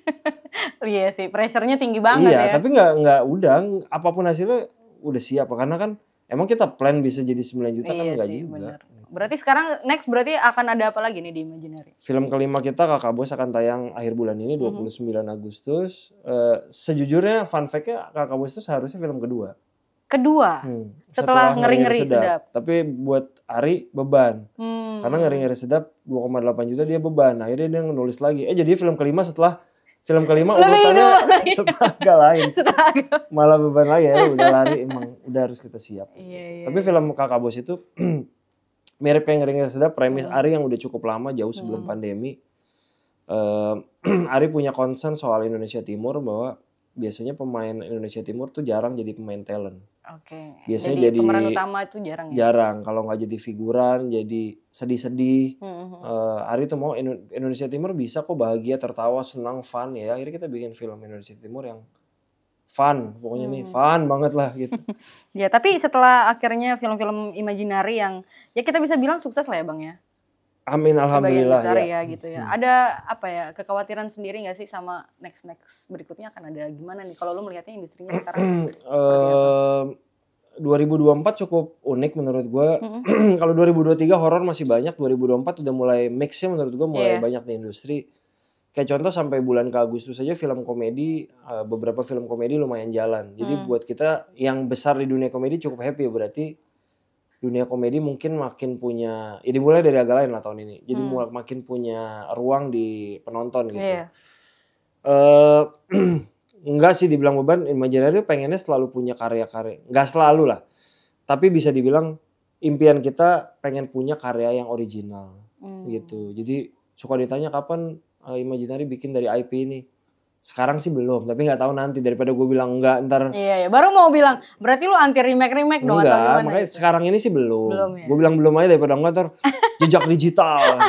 iya sih, pressure-nya tinggi banget iya, ya. Iya, tapi nggak nggak udah, apapun hasilnya udah siap. Karena kan emang kita plan bisa jadi 9 juta yeah, kan iya sih, juga. Bener. Berarti sekarang next berarti akan ada apa lagi nih di Imaginary? Film kelima kita Kakak Bos akan tayang akhir bulan ini 29 hmm. Agustus. Uh, sejujurnya fun fact-nya Kakak Bos itu seharusnya film kedua. Kedua? Hmm. Setelah ngeri-ngeri sedap. sedap. Tapi buat Ari beban. Hmm. Karena ngeri-ngeri sedap 2,8 juta dia beban. Akhirnya dia nulis lagi. Eh jadi film kelima setelah film kelima urutannya setaga lain. Malah beban lagi ya udah lari emang udah harus kita siap. Iya, iya. Tapi film Kakak Bos itu mirip kayak ngeringin sedap premis hmm. Ari yang udah cukup lama jauh sebelum hmm. pandemi uh, Ari punya concern soal Indonesia Timur bahwa biasanya pemain Indonesia Timur tuh jarang jadi pemain talent. Oke. Okay. Biasanya jadi, jadi pemeran utama itu jarang. Ya? Jarang. Kalau nggak jadi figuran, jadi sedih-sedih. Hmm. Uh, Ari tuh mau Indonesia Timur bisa kok bahagia, tertawa, senang, fun ya. Akhirnya kita bikin film Indonesia Timur yang fun pokoknya hmm. nih fun banget lah gitu. ya tapi setelah akhirnya film-film imajinari yang ya kita bisa bilang sukses lah ya bang ya. Amin alhamdulillah ya. ya gitu ya. Hmm. Ada apa ya kekhawatiran sendiri nggak sih sama next next berikutnya akan ada gimana nih kalau lo melihatnya industrinya sekarang? Eh, uh, 2024 cukup unik menurut gue. Mm-hmm. kalau 2023 horor masih banyak, 2024 udah mulai mixnya menurut gue mulai yeah. banyak di industri kayak contoh sampai bulan ke Agustus saja film komedi eh, beberapa film komedi lumayan jalan. Jadi hmm. buat kita yang besar di dunia komedi cukup happy ya, berarti dunia komedi mungkin makin punya ya ini mulai dari agak lain lah tahun ini. Jadi hmm. makin punya ruang di penonton gitu. Yeah. Iya. Eh, uh, enggak sih dibilang beban Imaginary pengennya selalu punya karya-karya. Enggak selalu lah. Tapi bisa dibilang impian kita pengen punya karya yang original hmm. gitu. Jadi suka ditanya kapan uh, Imaginary bikin dari IP ini? Sekarang sih belum, tapi nggak tahu nanti daripada gue bilang enggak ntar. Iya, iya, baru mau bilang. Berarti lu anti remake remake dong enggak, atau makanya itu? sekarang ini sih belum. belum ya? Gue bilang belum aja daripada enggak ntar jejak digital.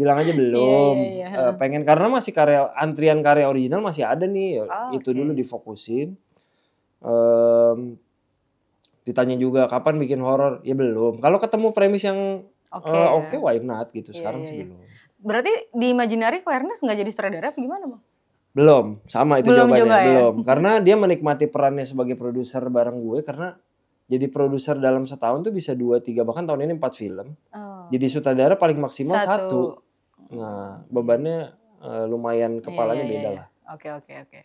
bilang aja iya, iya, belum. Iya, iya, iya. Uh, pengen karena masih karya antrian karya original masih ada nih. Ya, oh, itu okay. dulu difokusin. Um, ditanya juga kapan bikin horor, ya belum. Kalau ketemu premis yang Oke, okay, eh, ya. uh, okay, why not gitu. Iya, sekarang iya, sih belum. Berarti di Imaginary Fairness nggak jadi sutradara apa gimana bang? Belum, sama itu belum jawabannya. Juga, ya? Belum, karena dia menikmati perannya sebagai produser bareng gue karena jadi produser dalam setahun tuh bisa dua tiga bahkan tahun ini empat film. Oh. Jadi sutradara paling maksimal satu. satu. Nah bebannya uh, lumayan iya, kepalanya yeah, yeah, beda iya. lah. Oke oke oke.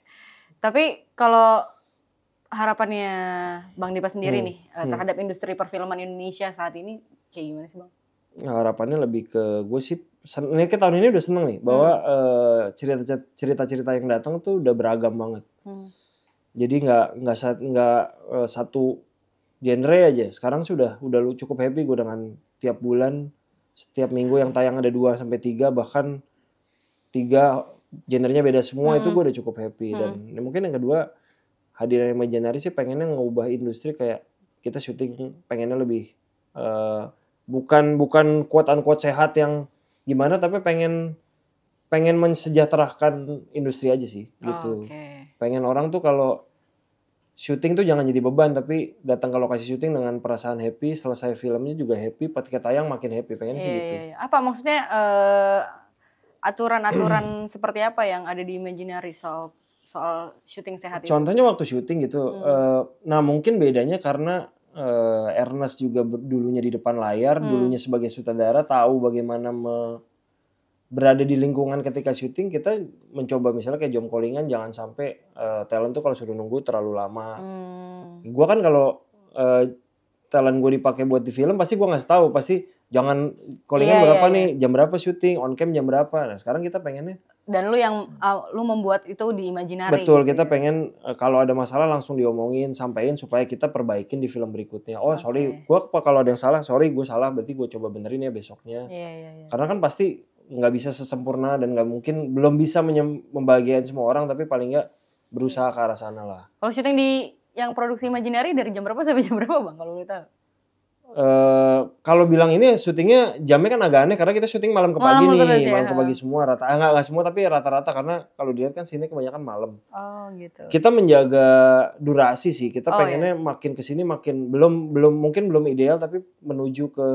Tapi kalau harapannya Bang Dipa sendiri hmm. nih eh, hmm. terhadap industri perfilman Indonesia saat ini kayak gimana sih Bang? harapannya lebih ke gue sih ini kita tahun ini udah seneng nih bahwa cerita-cerita hmm. uh, cerita-cerita yang datang tuh udah beragam banget. Hmm. Jadi nggak nggak nggak uh, satu genre aja. Sekarang sudah udah cukup happy gue dengan tiap bulan setiap minggu yang tayang ada dua sampai tiga bahkan tiga genrenya beda semua hmm. itu gue udah cukup happy hmm. dan ya mungkin yang kedua hadirnya majenari sih pengennya ngubah industri kayak kita syuting pengennya lebih uh, bukan bukan kuat-an kuat sehat yang gimana tapi pengen pengen mensejahterakan industri aja sih oh, gitu. Oh, okay. Pengen orang tuh kalau syuting tuh jangan jadi beban tapi datang ke lokasi syuting dengan perasaan happy, selesai filmnya juga happy, ketika tayang makin happy. pengen yeah, sih gitu. Iya, iya, iya. Apa maksudnya uh, aturan-aturan seperti apa yang ada di Imaginary soal soal syuting sehat Contohnya itu? waktu syuting gitu. Hmm. Uh, nah, mungkin bedanya karena uh, Ernest juga dulunya di depan layar, hmm. dulunya sebagai sutradara tahu bagaimana me berada di lingkungan ketika syuting kita mencoba misalnya kayak jom callingan jangan sampai uh, talent tuh kalau suruh nunggu terlalu lama. Hmm. Gua kan kalau uh, talent gue dipakai buat di film pasti gua ngasih tahu pasti jangan callingan yeah, berapa yeah, nih yeah. jam berapa syuting on cam jam berapa nah sekarang kita pengennya dan lu yang uh, lu membuat itu di imajinari. Betul, gitu kita ya? pengen uh, kalau ada masalah langsung diomongin, sampaikan supaya kita perbaikin di film berikutnya. Oh, okay. sorry, gua kalau ada yang salah, sorry gue salah, berarti gue coba benerin ya besoknya. Yeah, yeah, yeah. Karena kan pasti nggak bisa sesempurna dan nggak mungkin belum bisa membagian semua orang, tapi paling nggak berusaha ke arah sana lah. Kalau syuting di yang produksi imajinari dari jam berapa sampai jam berapa bang kalau lu tahu? Eh, kalau bilang ini syutingnya jamnya kan agak aneh karena kita syuting malam ke pagi malam nih, ke malam ke pagi semua rata enggak eh, enggak semua tapi rata-rata karena kalau dilihat kan sini kebanyakan malam. Oh, gitu. Kita menjaga durasi sih. Kita oh, pengennya iya. makin ke sini makin belum belum mungkin belum ideal tapi menuju ke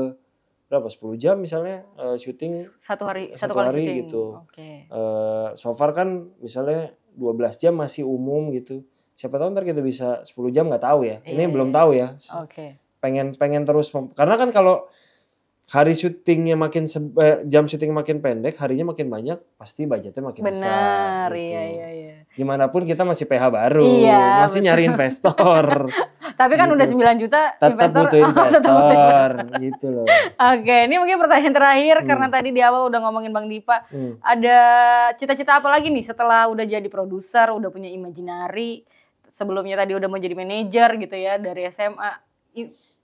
berapa 10 jam misalnya uh, syuting satu hari satu, satu kali hari syuting. gitu. Okay. Uh, so far kan misalnya 12 jam masih umum gitu. Siapa tahu ntar kita bisa 10 jam nggak tahu ya. Ini iya, belum iya. tahu ya. Oke. Okay pengen pengen terus karena kan kalau hari syutingnya makin eh, jam syuting makin pendek, harinya makin banyak, pasti budgetnya makin Benar, besar. Benar, gitu. iya iya iya. Gimana pun kita masih PH baru, iya, masih betul. nyari investor. Tapi kan gitu. udah 9 juta tetap investor, butuh investor, oh, tetap investor gitu loh. Oke, okay, ini mungkin pertanyaan terakhir hmm. karena tadi di awal udah ngomongin Bang Dipa. Hmm. Ada cita-cita apa lagi nih setelah udah jadi produser, udah punya imajinari, sebelumnya tadi udah mau jadi manajer gitu ya dari SMA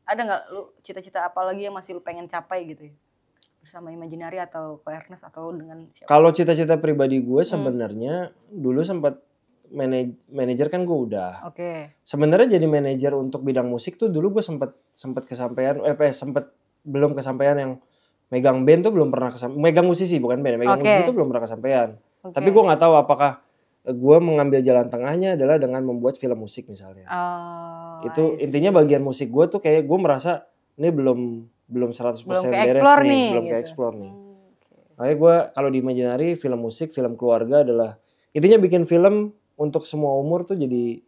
ada nggak lu cita-cita apa lagi yang masih lu pengen capai gitu ya? Bersama Imaginary atau Ernest atau dengan siapa? Kalau cita-cita pribadi gue hmm. sebenarnya hmm. dulu sempat manajer kan gue udah. Oke. Okay. Sebenarnya jadi manajer untuk bidang musik tuh dulu gue sempat sempat kesampaian eh, eh belum kesampaian yang megang band tuh belum pernah kesampaian. Megang musisi bukan band, ya, megang okay. musisi tuh belum pernah kesampaian. Okay. Tapi gue nggak tahu apakah gue mengambil jalan tengahnya adalah dengan membuat film musik misalnya. Oh, itu intinya bagian musik gue tuh kayak gue merasa ini belum belum 100% belum beres nih, nih, belum gitu. ke explore nih. Hmm, okay. Makanya gue kalau di Imaginary film musik, film keluarga adalah intinya bikin film untuk semua umur tuh jadi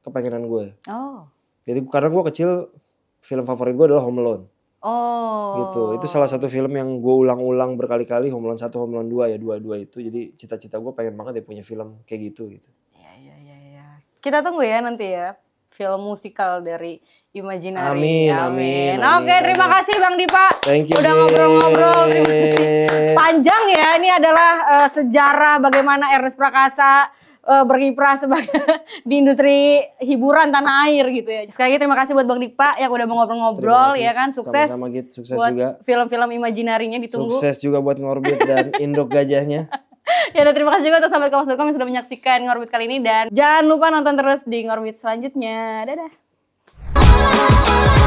kepengenan gue. Oh. Jadi karena gue kecil film favorit gue adalah Home Alone. Gitu. Oh. Gitu. Itu salah satu film yang gue ulang-ulang berkali-kali Homeland satu, Homeland dua ya dua-dua itu. Jadi cita-cita gue pengen banget ya punya film kayak gitu gitu. Iya iya iya ya. Kita tunggu ya nanti ya film musikal dari Imaginary. Amin, ya, amin. amin. Oke, terima kasih Bang Dipa. Thank you. Udah ngobrol-ngobrol. Terima Panjang ya, ini adalah uh, sejarah bagaimana Ernest Prakasa uh, berkiprah sebagai di industri hiburan tanah air gitu ya. Sekali lagi terima kasih buat Bang Dikpa yang udah mau ngobrol-ngobrol ya kan. Sukses. Sama-sama gitu, sukses buat juga. Film-film imajinarinya ditunggu. Sukses juga buat Ngorbit dan Induk Gajahnya. ya dan terima kasih juga untuk sahabat kompas.com yang sudah menyaksikan Ngorbit kali ini dan jangan lupa nonton terus di Ngorbit selanjutnya. Dadah.